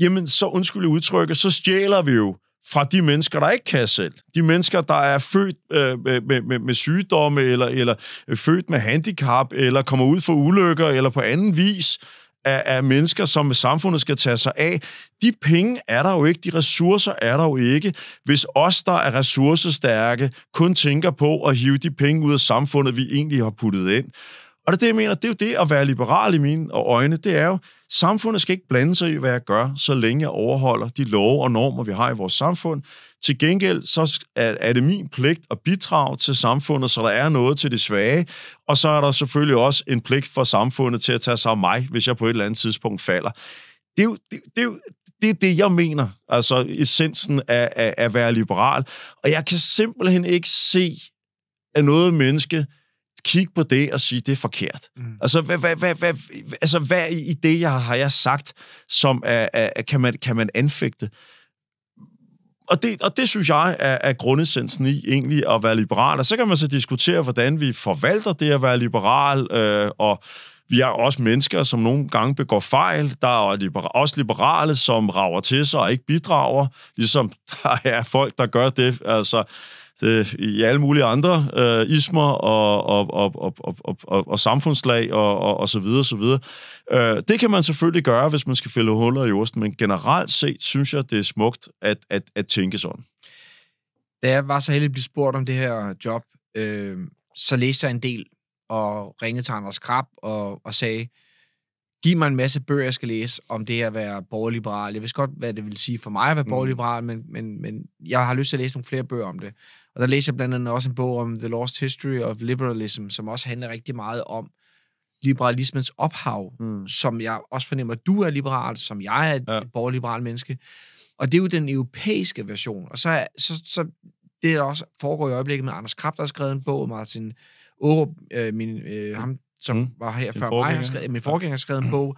jamen så undskyld udtrykket, så stjæler vi jo fra de mennesker, der ikke kan selv. De mennesker, der er født øh, med, med, med sygdomme, eller, eller født med handicap, eller kommer ud for ulykker, eller på anden vis af, af mennesker, som samfundet skal tage sig af. De penge er der jo ikke, de ressourcer er der jo ikke, hvis os, der er ressourcestærke, kun tænker på at hive de penge ud af samfundet, vi egentlig har puttet ind. Og det er det, jeg mener, det er jo det at være liberal i mine øjne, det er jo, samfundet skal ikke blande sig i, hvad jeg gør, så længe jeg overholder de love og normer, vi har i vores samfund. Til gengæld så er det min pligt at bidrage til samfundet, så der er noget til de svage, og så er der selvfølgelig også en pligt for samfundet til at tage sig af mig, hvis jeg på et eller andet tidspunkt falder. Det er jo, det, det er jo, det er det, jeg mener, altså essensen af, af, af at være liberal. Og jeg kan simpelthen ikke se, at noget menneske kigge på det og sige, det er forkert. Mm. Altså, hvad, hvad, hvad, hvad, altså, hvad i det, jeg har har jeg sagt, som er, er, kan, man, kan man anfægte? og det, og det synes jeg er, er grundessensen i egentlig at være liberal. Og så kan man så diskutere, hvordan vi forvalter det at være liberal, øh, og vi er også mennesker, som nogle gange begår fejl. Der er også liberale, som rager til sig og ikke bidrager, ligesom [LAUGHS] der er folk, der gør det. Altså, det, øh, i alle mulige andre øh, ismer og, og, og, og, og, og, og, og samfundslag og, og, og så videre, så videre. Øh, det kan man selvfølgelig gøre, hvis man skal fælde huller i osten, men generelt set synes jeg, det er smukt at, at, at tænke sådan. Da jeg var så heldig at blive spurgt om det her job, øh, så læste jeg en del og ringede til Anders Krab og, og sagde, giv mig en masse bøger, jeg skal læse om det her at være borgerliberal. Jeg ved godt, hvad det vil sige for mig at være mm. borgerliberal, mm. men, men, men jeg har lyst til at læse nogle flere bøger om det. Og der læser jeg blandt andet også en bog om The Lost History of Liberalism, som også handler rigtig meget om liberalismens ophav, mm. som jeg også fornemmer, at du er liberal, som jeg er et ja. borgerliberal menneske. Og det er jo den europæiske version. Og så, er, så, så det, der også foregår i øjeblikket med Anders Krab, der har skrevet en bog, Martin Aarup, øh, min, øh, ham, som mm. var her før mig, har skrevet, min forgænger har skrevet en bog,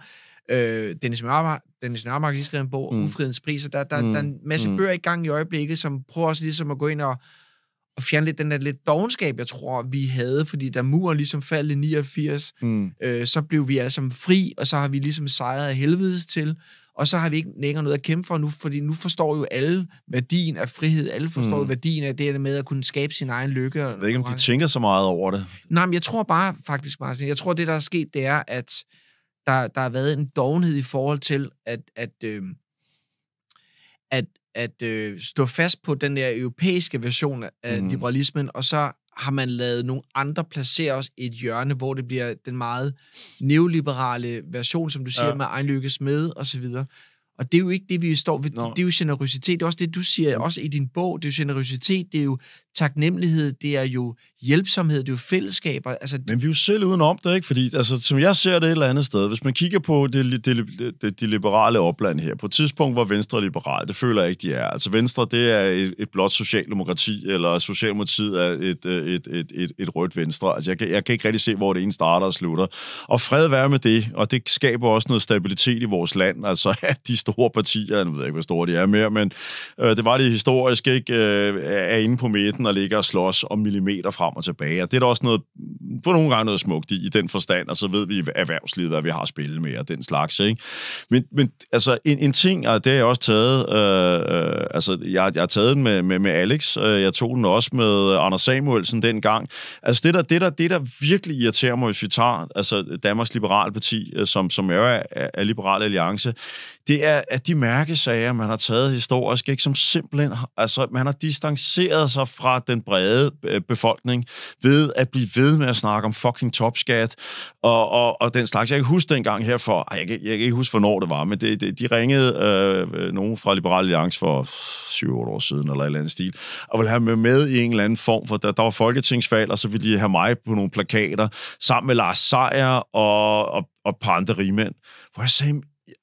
øh, Dennis Nørmark, Dennis Nørmark har skrevet en bog, mm. Ufridens Priser, der, der, mm. der er en mm. masse mm. bøger i gang i øjeblikket, som prøver også ligesom at gå ind og, at fjerne lidt den der lidt dogenskab, jeg tror, vi havde, fordi da muren ligesom faldt i 89, mm. øh, så blev vi altså fri, og så har vi ligesom sejret af helvedes til, og så har vi ikke længere noget at kæmpe for nu, fordi nu forstår jo alle værdien af frihed, alle forstår mm. værdien af det der med at kunne skabe sin egen lykke. Jeg ved ikke, om de tænker så meget over det. Nej, men jeg tror bare faktisk, Martin, jeg tror, det der er sket, det er, at der, der har været en dovenhed i forhold til, at, at, øh, at at øh, stå fast på den der europæiske version af mm. liberalismen, og så har man lavet nogle andre placere os i et hjørne, hvor det bliver den meget neoliberale version, som du siger, ja. med egen Lykkes med, og så videre. Og det er jo ikke det, vi står ved. Nå. Det er jo generøsitet. Det er også det, du siger mm. også i din bog. Det er jo generøsitet, det er jo taknemmelighed, det er jo hjælpsomhed, det er jo fællesskaber. Altså, Men vi er jo selv udenom det, ikke? Fordi altså, som jeg ser det et eller andet sted, hvis man kigger på det, det, det, de liberale opland her, på et tidspunkt hvor Venstre liberal, det føler jeg ikke, de er. Altså Venstre, det er et, et blot socialdemokrati, eller Socialdemokratiet er et, øh, et, et, et, et rødt Venstre. Altså jeg jeg kan ikke rigtig se, hvor det ene starter og slutter. Og fred være med det, og det skaber også noget stabilitet i vores land, altså [LAUGHS] at de store store partier, jeg ved ikke, hvor store de er mere, men øh, det var det historiske, ikke, øh, er inde på midten og ligger og slås om millimeter frem og tilbage. Og det er da også noget, på nogle gange noget smukt i, i den forstand, og så ved vi erhvervslivet, hvad vi har at spille med og den slags. Ikke? Men, men altså, en, en ting, og det har jeg også taget, øh, øh, altså, jeg, jeg har taget den med, med, med Alex, øh, jeg tog den også med Anders Samuelsen dengang. Altså, det der, det der, det der virkelig irriterer mig, hvis vi tager altså, Danmarks Liberale Parti, øh, som, som er, er, Liberale Liberal Alliance, det er er, at de mærkesager, man har taget historisk, ikke, som simpelthen, altså man har distanceret sig fra den brede øh, befolkning ved at blive ved med at snakke om fucking topskat og, og, og den slags. Jeg kan huske dengang her for, jeg kan, jeg kan ikke huske, hvornår det var, men det, det, de ringede øh, nogen fra Liberal Alliance for 7-8 år siden, eller et eller andet stil, og ville have mig med i en eller anden form, for der, der var folketingsvalg, og så ville de have mig på nogle plakater, sammen med Lars Seier og, og, og et par andre rigmænd, hvor jeg sagde,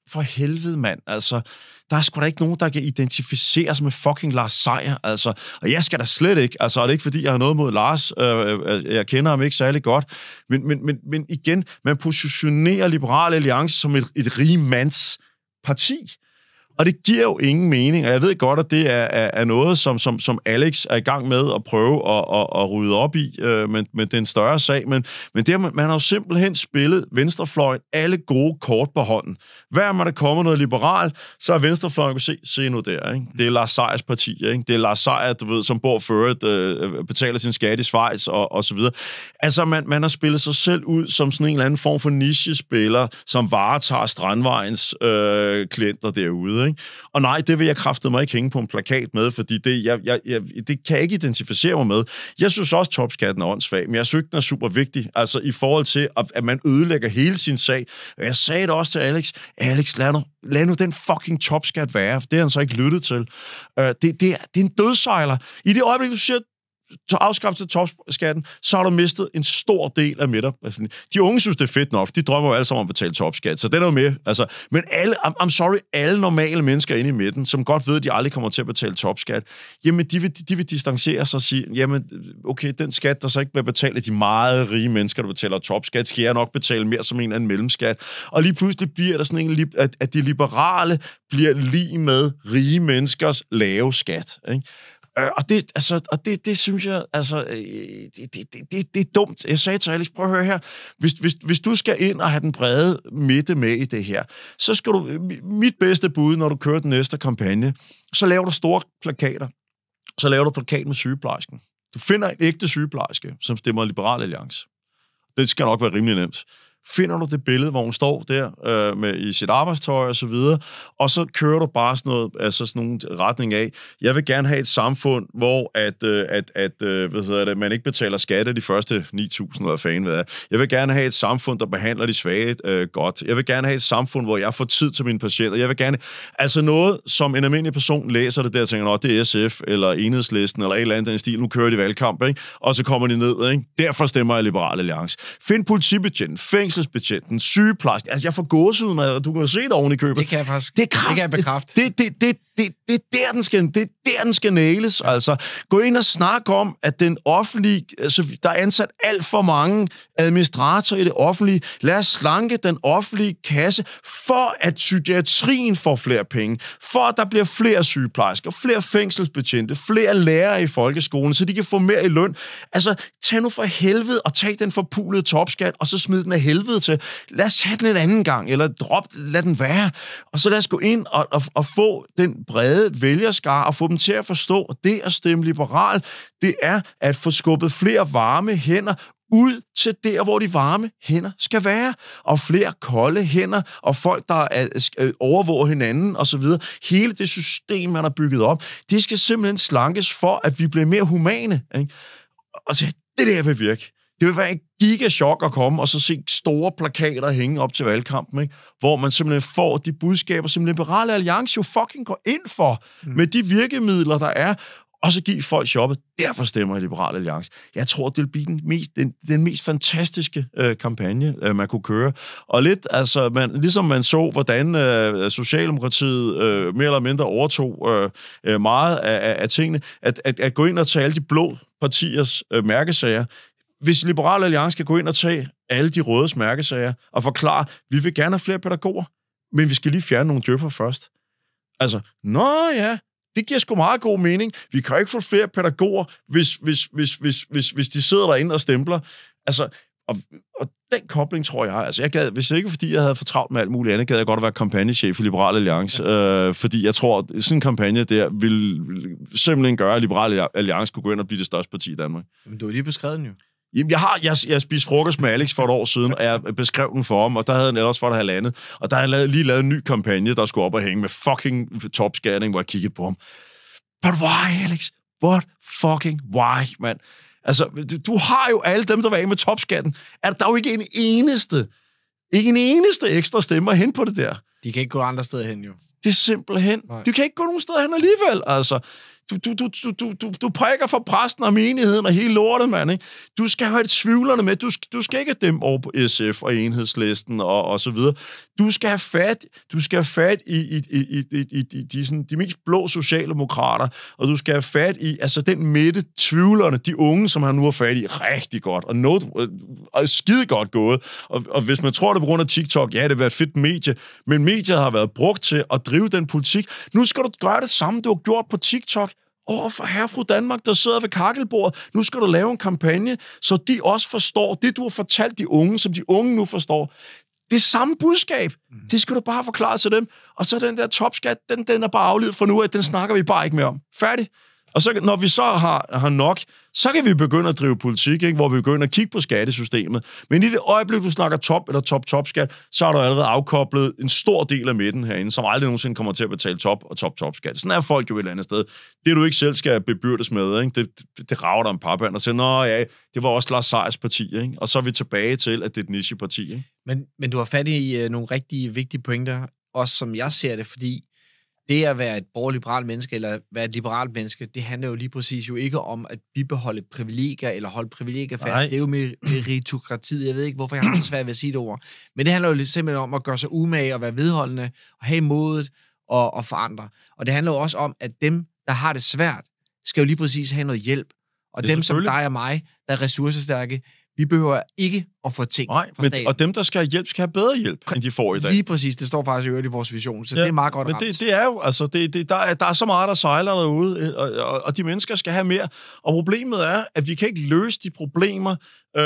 for helvede, mand. Altså, der er sgu da ikke nogen, der kan identificere sig med fucking Lars Seier. Altså, og jeg skal da slet ikke. Altså, og det er ikke, fordi jeg har noget mod Lars. Øh, øh, jeg kender ham ikke særlig godt. Men, men, men, men igen, man positionerer Liberal Alliance som et, et rigmands parti. Og det giver jo ingen mening, og jeg ved godt, at det er, er, er noget, som, som, som Alex er i gang med at prøve at, at, at rydde op i, øh, men, men den større sag. Men, men det, man, har jo simpelthen spillet venstrefløjen alle gode kort på hånden. Hver man der kommer noget liberal, så er venstrefløjen, kan se, se nu der, ikke? det er Lars Seiers parti, ikke? det er Lars Seier, du ved, som bor før, øh, betaler sin skat i Schweiz og, og så videre. Altså, man, man har spillet sig selv ud som sådan en eller anden form for nichespiller, som varetager Strandvejens øh, klienter derude. Ikke? Ikke? Og nej, det vil jeg kraftede mig ikke hænge på en plakat med, fordi det, jeg, jeg, jeg, det kan jeg ikke identificere mig med. Jeg synes også, at topskatten er åndssvag, men jeg synes, den er super vigtig, altså i forhold til, at, at man ødelægger hele sin sag. Og jeg sagde det også til Alex, Alex, lad nu, lad nu den fucking topskat være, for det har han så ikke lyttet til. Øh, det, det, er, det er en dødsejler. I det øjeblik, du siger, afskaffelse af topskatten, så har du mistet en stor del af midter. De unge synes, det er fedt nok, de drømmer jo alle sammen om at betale topskat, så det er jo med. Altså, men alle, I'm, I'm sorry, alle normale mennesker inde i midten, som godt ved, at de aldrig kommer til at betale topskat, jamen de vil, de vil distancere sig og sige, jamen okay, den skat, der så ikke bliver betalt af de meget rige mennesker, der betaler topskat, skal jeg nok betale mere som en eller anden mellemskat. Og lige pludselig bliver der sådan en, at, at de liberale bliver lige med rige menneskers lave skat. Ikke? Øh, og det, altså, og det, det synes jeg, altså, øh, det, det, det, det er dumt. Jeg sagde til Alex, prøv at høre her, hvis, hvis, hvis du skal ind og have den brede midte med i det her, så skal du, mit bedste bud, når du kører den næste kampagne, så laver du store plakater. Så laver du plakat med sygeplejersken. Du finder en ægte sygeplejerske, som stemmer Liberal Alliance. Det skal nok være rimelig nemt finder du det billede, hvor hun står der øh, med, i sit arbejdstøj og så videre, og så kører du bare sådan noget, altså sådan nogle retning af, jeg vil gerne have et samfund, hvor at, øh, at, at øh, hvad hedder det, man ikke betaler skat af de første 9.000, eller fanden hvad er. Jeg vil gerne have et samfund, der behandler de svage øh, godt. Jeg vil gerne have et samfund, hvor jeg får tid til mine patienter. Jeg vil gerne, altså noget, som en almindelig person læser det der, og tænker, nå, det er SF, eller Enhedslisten, eller et eller andet den stil, nu kører de valgkamp, ikke? og så kommer de ned, ikke? derfor stemmer jeg Liberal Alliance. Find politibetjent, fæng fængselsbetjenten, sygeplejersken. Altså, jeg får gåsehud med, og du kan se det oven i købet. Det kan jeg faktisk. Det, kraft, det kan jeg bekræfte. Det, det, det, det, det, er der, den skal, det er der, den skal næles. Altså, gå ind og snak om, at den offentlige... Altså, der er ansat alt for mange administratorer i det offentlige. Lad os slanke den offentlige kasse, for at psykiatrien får flere penge, for at der bliver flere sygeplejersker, flere fængselsbetjente, flere lærere i folkeskolen, så de kan få mere i løn. Altså, tag nu for helvede og tag den forpulede topskat, og så smid den af helvede helvede til. Lad os tage den en anden gang, eller drop, lad den være. Og så lad os gå ind og, og, og få den brede vælgerskare og få dem til at forstå, at det at stemme liberal, det er at få skubbet flere varme hænder ud til der, hvor de varme hænder skal være, og flere kolde hænder, og folk, der er, overvåger hinanden osv. Hele det system, man har bygget op, det skal simpelthen slankes for, at vi bliver mere humane. Ikke? Og så, det der vil virke det vil være en giga chok at komme og så se store plakater hænge op til valgkampen, ikke? hvor man simpelthen får de budskaber, som Liberale Alliance jo fucking går ind for, mm. med de virkemidler, der er, og så give folk shoppet. Derfor stemmer jeg Liberale Alliance. Jeg tror, det vil blive den mest, den, den mest fantastiske øh, kampagne, øh, man kunne køre. Og lidt, altså, man, ligesom man så, hvordan øh, Socialdemokratiet øh, mere eller mindre overtog øh, øh meget af, af, af tingene, at, at, at gå ind og tage alle de blå partiers øh, mærkesager, hvis Liberal Alliance skal gå ind og tage alle de røde mærkesager og forklare, vi vil gerne have flere pædagoger, men vi skal lige fjerne nogle djøffer først. Altså, nå ja, det giver sgu meget god mening. Vi kan ikke få flere pædagoger, hvis, hvis, hvis, hvis, hvis, hvis de sidder derinde og stempler. Altså, og, og den kobling, tror jeg, altså jeg gad, hvis ikke fordi jeg havde for travlt med alt muligt andet, gad jeg godt at være kampagnechef i Liberal Alliance, ja. øh, fordi jeg tror, at sådan en kampagne der vil simpelthen gøre, at Liberal Alliance kunne gå ind og blive det største parti i Danmark. Men du har lige beskrevet den jo. Jamen, jeg har jeg, jeg spiste frokost med Alex for et år siden, og jeg beskrev den for ham, og der havde han ellers for et halvandet. Og der havde jeg lige lavet en ny kampagne, der skulle op og hænge med fucking topskatning, hvor jeg kiggede på ham. But why, Alex? What fucking why, mand? Altså, du har jo alle dem, der var af med topskatten. Er der jo ikke en eneste, ikke en eneste ekstra stemmer hen på det der? De kan ikke gå andre steder hen, jo. Det er simpelthen... Nej. Du kan ikke gå nogen steder hen alligevel, altså. Du, du, du, du, du, du prikker for præsten og menigheden og hele lortet, mand. Ikke? Du skal have et tvivlerne med. Du, du skal ikke dem over på SF og enhedslisten og, og så videre. Du skal have fat, du skal have fat i, i, i, i, i, i, i de, sådan, de mest blå socialdemokrater, og du skal have fat i altså den midte, tvivlerne, de unge, som han nu har fat i rigtig godt, og, noget, øh, og skide godt gået. Og, og hvis man tror det på grund af TikTok, ja, det har været et fedt medie, men medier har været brugt til at drive den politik. Nu skal du gøre det samme, du har gjort på TikTok over for herfru Danmark, der sidder ved kakkelbordet, nu skal du lave en kampagne, så de også forstår det, du har fortalt de unge, som de unge nu forstår. Det samme budskab, mm. det skal du bare forklare til dem. Og så den der topskat, den, den er bare aflevet for nu at den snakker vi bare ikke mere om. Færdig. Og så, når vi så har, har nok, så kan vi begynde at drive politik, ikke? hvor vi begynder at kigge på skattesystemet. Men i det øjeblik, du snakker top eller top-top-skat, så har du allerede afkoblet en stor del af midten herinde, som aldrig nogensinde kommer til at betale top- og top-top-skat. Sådan er folk jo et eller andet sted. Det, du ikke selv skal bebyrdes med, ikke? Det, det, det rager dig en par børn og siger, nå ja, det var også Lars Seiers parti, ikke? og så er vi tilbage til, at det er et niche-parti. Ikke? Men, men du har fat i øh, nogle rigtig vigtige pointer, også som jeg ser det, fordi det at være et borgerliberalt menneske, eller være et liberalt menneske, det handler jo lige præcis jo ikke om at bibeholde privilegier, eller holde privilegier fast. Nej. Det er jo meritokratiet. Jeg ved ikke, hvorfor jeg har så svært ved at sige det ord. Men det handler jo simpelthen om at gøre sig umage, og være vedholdende, og have modet, og, og forandre. Og det handler jo også om, at dem, der har det svært, skal jo lige præcis have noget hjælp. Og dem som dig og mig, der er ressourcestærke, vi behøver ikke at få ting Nej, fra men, staten. Og dem, der skal have hjælp, skal have bedre hjælp, Præ- end de får i dag. Lige præcis. Det står faktisk i øvrigt i vores vision, så ja, det er meget godt Men det, det er jo, altså, det, det, der, er, der er så meget, der sejler derude, øh, og, og, og de mennesker skal have mere. Og problemet er, at vi kan ikke løse de problemer øh,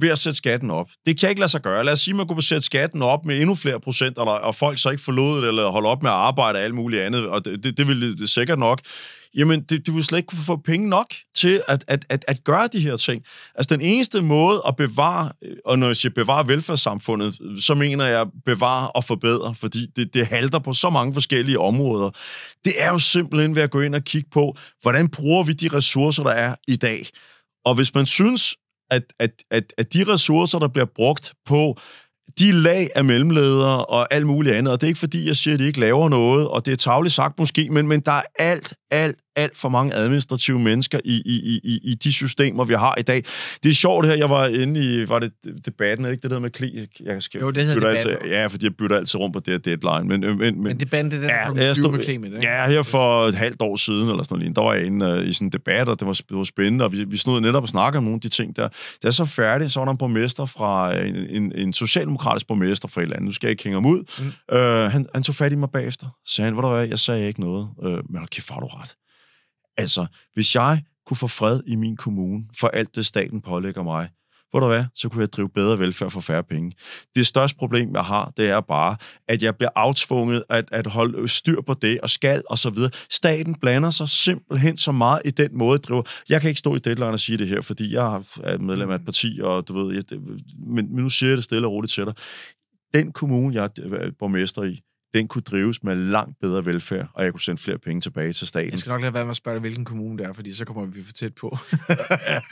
ved at sætte skatten op. Det kan ikke lade sig gøre. Lad os sige, at man kunne sætte skatten op med endnu flere procent, eller, og folk så ikke forlod det, eller holde op med at arbejde og alt muligt andet, og det, det, det ville det sikkert nok jamen, de, de vil slet ikke få penge nok til at, at, at, at gøre de her ting. Altså, den eneste måde at bevare, øh, og når jeg siger bevare velfærdssamfundet, så mener jeg bevare og forbedre, fordi det, det halter på så mange forskellige områder. Det er jo simpelthen ved at gå ind og kigge på, hvordan bruger vi de ressourcer, der er i dag? Og hvis man synes, at, at, at, at de ressourcer, der bliver brugt på de lag af mellemledere og alt muligt andet, og det er ikke fordi, jeg siger, at de ikke laver noget, og det er tavligt sagt måske, men, men der er alt, alt, alt for mange administrative mennesker i, i, i, i de systemer, vi har i dag. Det er sjovt her, jeg var inde i, var det debatten, ikke det der med kli? Jeg skal jo, det hedder Altid, ja, fordi jeg bytter altid rundt på det her deadline. Men, øh, men, men, men debatten, det er den, ja, der jeg stod, med klimet, ikke? Ja, her for et halvt år siden, eller sådan noget, der var jeg inde uh, i sådan en debat, og det var, det var spændende, og vi, vi snod netop og snakkede om nogle af de ting der. Da jeg så færdig, så var der en borgmester fra, øh, en, en, en socialdemokratisk borgmester fra et eller andet, nu skal jeg ikke hænge ham ud. Mm. Uh, han, han tog fat i mig bagefter, sagde han, hvor du hvad, jeg sagde ikke noget, uh, men kæft, har du ret Altså, hvis jeg kunne få fred i min kommune for alt det, staten pålægger mig, ved du hvad, så kunne jeg drive bedre velfærd for færre penge. Det største problem, jeg har, det er bare, at jeg bliver aftvunget at, at holde styr på det, og skal, og så videre. Staten blander sig simpelthen så meget i den måde, driver. Jeg kan ikke stå i deadline og sige det her, fordi jeg er medlem af et parti, og du ved, jeg, det, men, men nu siger jeg det stille og roligt til dig. Den kommune, jeg er borgmester i, den kunne drives med langt bedre velfærd, og jeg kunne sende flere penge tilbage til staten. Jeg skal nok lade være med at spørge dig, hvilken kommune det er, fordi så kommer vi for tæt på. [LAUGHS]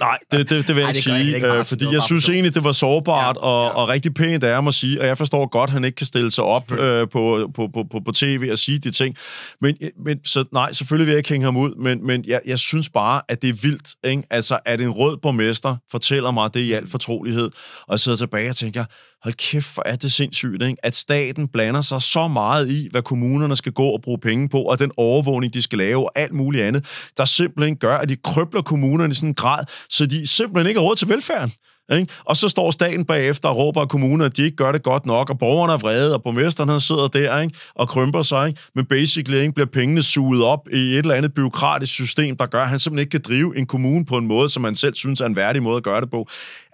Nej, det, det, det vil jeg ikke sige, ikke, Martin, øh, fordi jeg synes forstå. egentlig, det var sårbart, ja, og, ja. og rigtig pænt af ham at sige, og jeg forstår godt, at han ikke kan stille sig op øh, på, på, på, på, på tv og sige de ting. Men, men så, nej, selvfølgelig vil jeg ikke hænge ham ud, men, men jeg, jeg synes bare, at det er vildt, ikke? Altså, at en rød borgmester fortæller mig det i al fortrolighed, og jeg sidder tilbage og tænker, hold kæft, hvor er det sindssygt, ikke? at staten blander sig så meget i, hvad kommunerne skal gå og bruge penge på, og den overvågning, de skal lave, og alt muligt andet, der simpelthen gør, at de krøbler kommunerne i sådan en grad, så de simpelthen ikke har råd til velfærden. Ikke? Og så står staten bagefter og råber at kommuner, at de ikke gør det godt nok, og borgerne er vrede, og borgmesteren han sidder der ikke? og krymper sig. Ikke? Men basically ikke? bliver pengene suget op i et eller andet byråkratisk system, der gør, at han simpelthen ikke kan drive en kommune på en måde, som han selv synes er en værdig måde at gøre det på.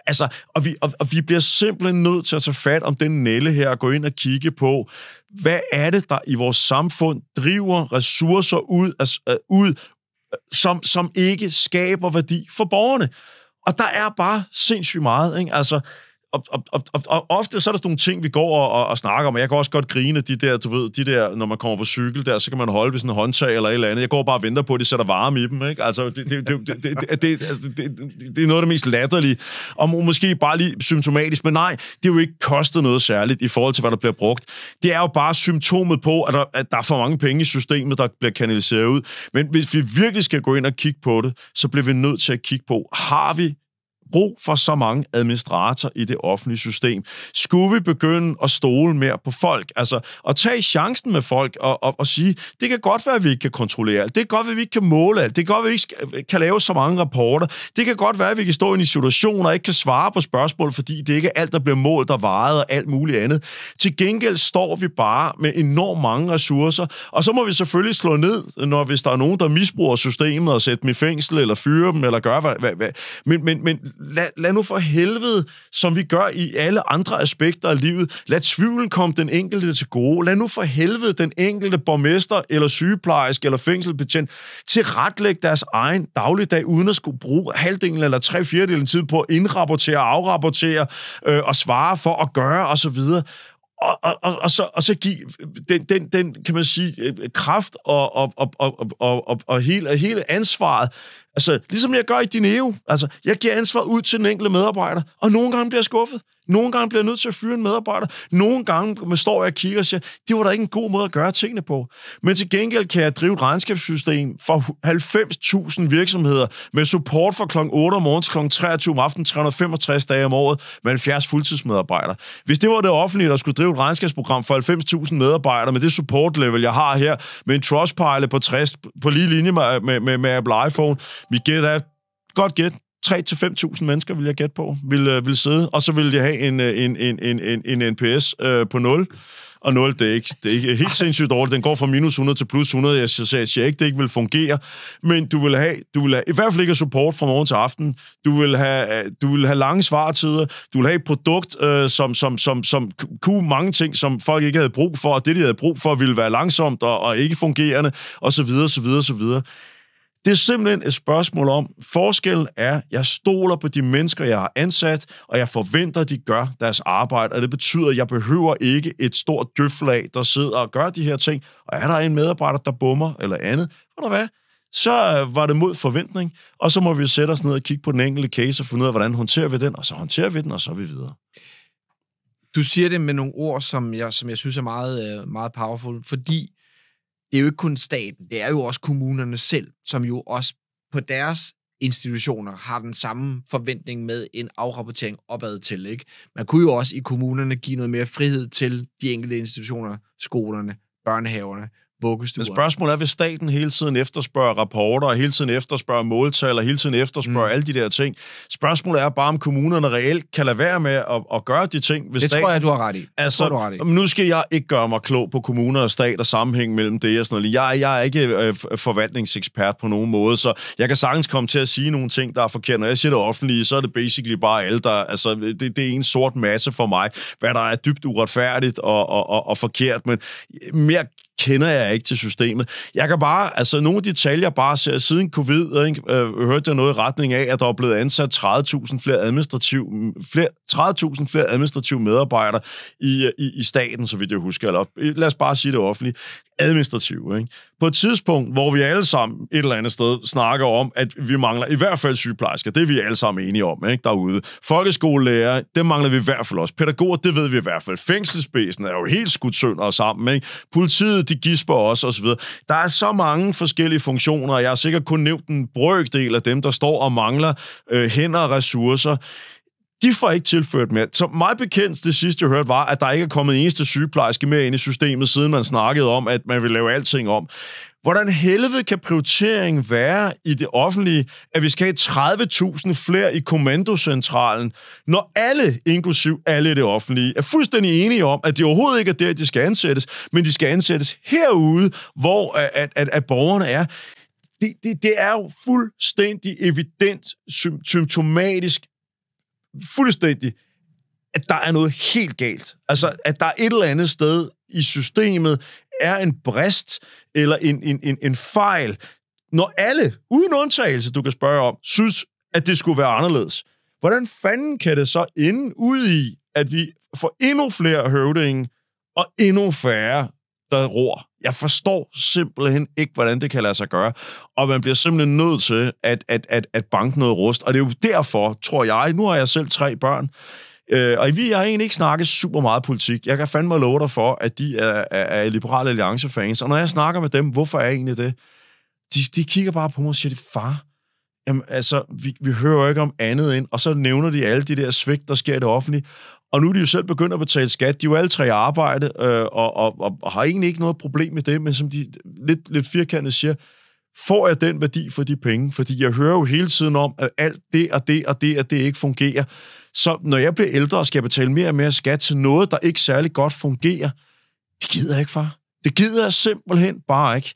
Altså, og vi, og, og vi bliver simpelthen nødt til at tage fat om den nælle her og gå ind og kigge på, hvad er det, der i vores samfund driver ressourcer ud, altså, øh, ud øh, som, som ikke skaber værdi for borgerne? Og der er bare sindssygt meget. Ikke? Altså, og, og, og, og ofte så er der sådan nogle ting, vi går og, og, og snakker om, og jeg kan også godt grine de der, du ved, de der, når man kommer på cykel der, så kan man holde ved sådan en håndtag eller et eller andet. Jeg går bare og venter på, at de sætter varme i dem, ikke? Altså, det, det, det, det, det, det, det, altså, det er noget af det mest latterlige, og måske bare lige symptomatisk, men nej, det er jo ikke kostet noget særligt i forhold til, hvad der bliver brugt. Det er jo bare symptomet på, at der, at der er for mange penge i systemet, der bliver kanaliseret ud. Men hvis vi virkelig skal gå ind og kigge på det, så bliver vi nødt til at kigge på, har vi brug for så mange administrator i det offentlige system? Skulle vi begynde at stole mere på folk? Altså, at tage chancen med folk og, og, og sige, det kan godt være, at vi ikke kan kontrollere alt. Det kan godt være, at vi ikke kan måle alt. Det kan godt være, at vi ikke kan lave så mange rapporter. Det kan godt være, at vi kan stå i en situation og ikke kan svare på spørgsmål, fordi det ikke er alt, der bliver målt og vejet og alt muligt andet. Til gengæld står vi bare med enormt mange ressourcer, og så må vi selvfølgelig slå ned, når hvis der er nogen, der misbruger systemet og sætte dem i fængsel eller fyre dem eller gør hvad, hvad, hvad. Men, men, men lad, lad nu for helvede, som vi gør i alle andre aspekter af livet, lad tvivlen komme den enkelte til gode. Lad nu for helvede den enkelte borgmester eller sygeplejerske eller fængselbetjent til retlægge deres egen dagligdag, uden at skulle bruge halvdelen eller tre fjerdedelen tid på at indrapportere, afrapportere øh, og svare for at gøre osv og, og, og, og, så, og så give den, den, den, kan man sige, øh, kraft og, og, og, og, og, og, og hele, hele ansvaret. Altså, ligesom jeg gør i Dineo. Altså, jeg giver ansvar ud til den enkelte medarbejder, og nogle gange bliver jeg skuffet. Nogle gange bliver jeg nødt til at fyre en medarbejder. Nogle gange står jeg og kigger og siger, det var da ikke en god måde at gøre tingene på. Men til gengæld kan jeg drive et regnskabssystem for 90.000 virksomheder med support fra kl. 8 om morgenen til kl. 23 om aftenen, 365 dage om året med 70 fuldtidsmedarbejdere. Hvis det var det offentlige, der skulle drive et regnskabsprogram for 90.000 medarbejdere med det support level, jeg har her, med en trustpile på 60 på lige linje med, med, med, med Apple iPhone, vi gætter godt gæt, 3-5.000 mennesker, vil jeg gætte på, vil, øh, vil sidde, og så vil jeg have en, øh, en, en, en, en, en NPS øh, på 0, og 0, det er ikke, det er ikke helt sindssygt dårligt. Den går fra minus 100 til plus 100. Jeg siger, jeg siger ikke, det ikke vil fungere. Men du vil have, du vil have i hvert fald ikke support fra morgen til aften. Du vil have, øh, du vil have lange svartider. Du vil have et produkt, øh, som, som, som, som kunne mange ting, som folk ikke havde brug for, og det, de havde brug for, ville være langsomt og, og ikke fungerende, og så videre, så videre, så videre. Det er simpelthen et spørgsmål om, forskellen er, at jeg stoler på de mennesker, jeg har ansat, og jeg forventer, at de gør deres arbejde, og det betyder, at jeg behøver ikke et stort døflag, der sidder og gør de her ting, og er der en medarbejder, der bummer eller andet, ved du hvad, så øh, var det mod forventning, og så må vi sætte os ned og kigge på den enkelte case og finde ud af, hvordan håndterer vi den, og så håndterer vi den, og så er vi videre. Du siger det med nogle ord, som jeg, som jeg synes er meget, øh, meget powerful, fordi det er jo ikke kun staten, det er jo også kommunerne selv, som jo også på deres institutioner har den samme forventning med en afrapportering opad til. Ikke? Man kunne jo også i kommunerne give noget mere frihed til de enkelte institutioner, skolerne, børnehaverne, vuggestuer. Men spørgsmålet er, hvis staten hele tiden efterspørger rapporter, og hele tiden efterspørger måltal, og hele tiden efterspørger mm. alle de der ting. Spørgsmålet er bare, om kommunerne reelt kan lade være med at, at gøre de ting. Hvis det staten, tror jeg, du har ret i. Altså, tror, du har ret i. Nu skal jeg ikke gøre mig klog på kommuner og stat og sammenhæng mellem det og sådan noget. Jeg, jeg er ikke øh, forvaltningsekspert på nogen måde, så jeg kan sagtens komme til at sige nogle ting, der er forkert. Når jeg siger det offentlige, så er det basically bare alle, der... Altså, det, det er en sort masse for mig, hvad der er dybt uretfærdigt og, og, og, og forkert, men mere kender jeg ikke til systemet. Jeg kan bare, altså nogle af de tal, jeg bare ser siden covid, ikke, øh, hørte jeg noget i retning af, at der er blevet ansat 30.000 flere, administrativ, flere, 30.000 flere administrative medarbejdere i, øh, i, i staten, så vidt jeg husker, eller øh, lad os bare sige det offentligt administrative. Ikke? På et tidspunkt, hvor vi alle sammen et eller andet sted snakker om, at vi mangler i hvert fald sygeplejersker, det er vi alle sammen enige om ikke? derude. Folkeskolelærer, det mangler vi i hvert fald også. Pædagoger, det ved vi i hvert fald. Fængselsbæsen er jo helt skudt sønder sammen. Ikke? Politiet, de gisper også osv. Der er så mange forskellige funktioner, og jeg har sikkert kun nævnt en brøkdel af dem, der står og mangler øh, hænder og ressourcer de får ikke tilført mere. Så meget bekendt, det sidste jeg hørte, var, at der ikke er kommet eneste sygeplejerske mere ind i systemet, siden man snakkede om, at man vil lave alting om. Hvordan helvede kan prioriteringen være i det offentlige, at vi skal have 30.000 flere i kommandocentralen, når alle, inklusiv alle i det offentlige, er fuldstændig enige om, at det overhovedet ikke er der, de skal ansættes, men de skal ansættes herude, hvor øh, at, at, at borgerne er det, det, det er jo fuldstændig evident, symptomatisk fuldstændig, at der er noget helt galt. Altså, at der er et eller andet sted i systemet, er en brist eller en, en, en, en fejl, når alle, uden undtagelse, du kan spørge om, synes, at det skulle være anderledes. Hvordan fanden kan det så ende ud i, at vi får endnu flere høvdinge og endnu færre der ror. Jeg forstår simpelthen ikke, hvordan det kan lade sig gøre. Og man bliver simpelthen nødt til at, at, at, at banke noget rust. Og det er jo derfor, tror jeg, nu har jeg selv tre børn, Øh, og vi har egentlig ikke snakket super meget politik. Jeg kan fandme love dig for, at de er, er, er liberale alliance-fans. Og når jeg snakker med dem, hvorfor er jeg egentlig det? De, de kigger bare på mig og siger, far, jamen, altså, vi, vi hører jo ikke om andet end, og så nævner de alle de der svigt, der sker i det offentlige, og nu er de jo selv begyndt at betale skat. De er jo alle tre arbejde, øh, og, og, og, og har egentlig ikke noget problem med det, men som de lidt, lidt firkantet siger, får jeg den værdi for de penge? Fordi jeg hører jo hele tiden om, at alt det og det og det og det ikke fungerer. Så når jeg bliver ældre og skal betale mere og mere skat til noget, der ikke særlig godt fungerer, det gider jeg ikke, far. Det gider jeg simpelthen bare ikke.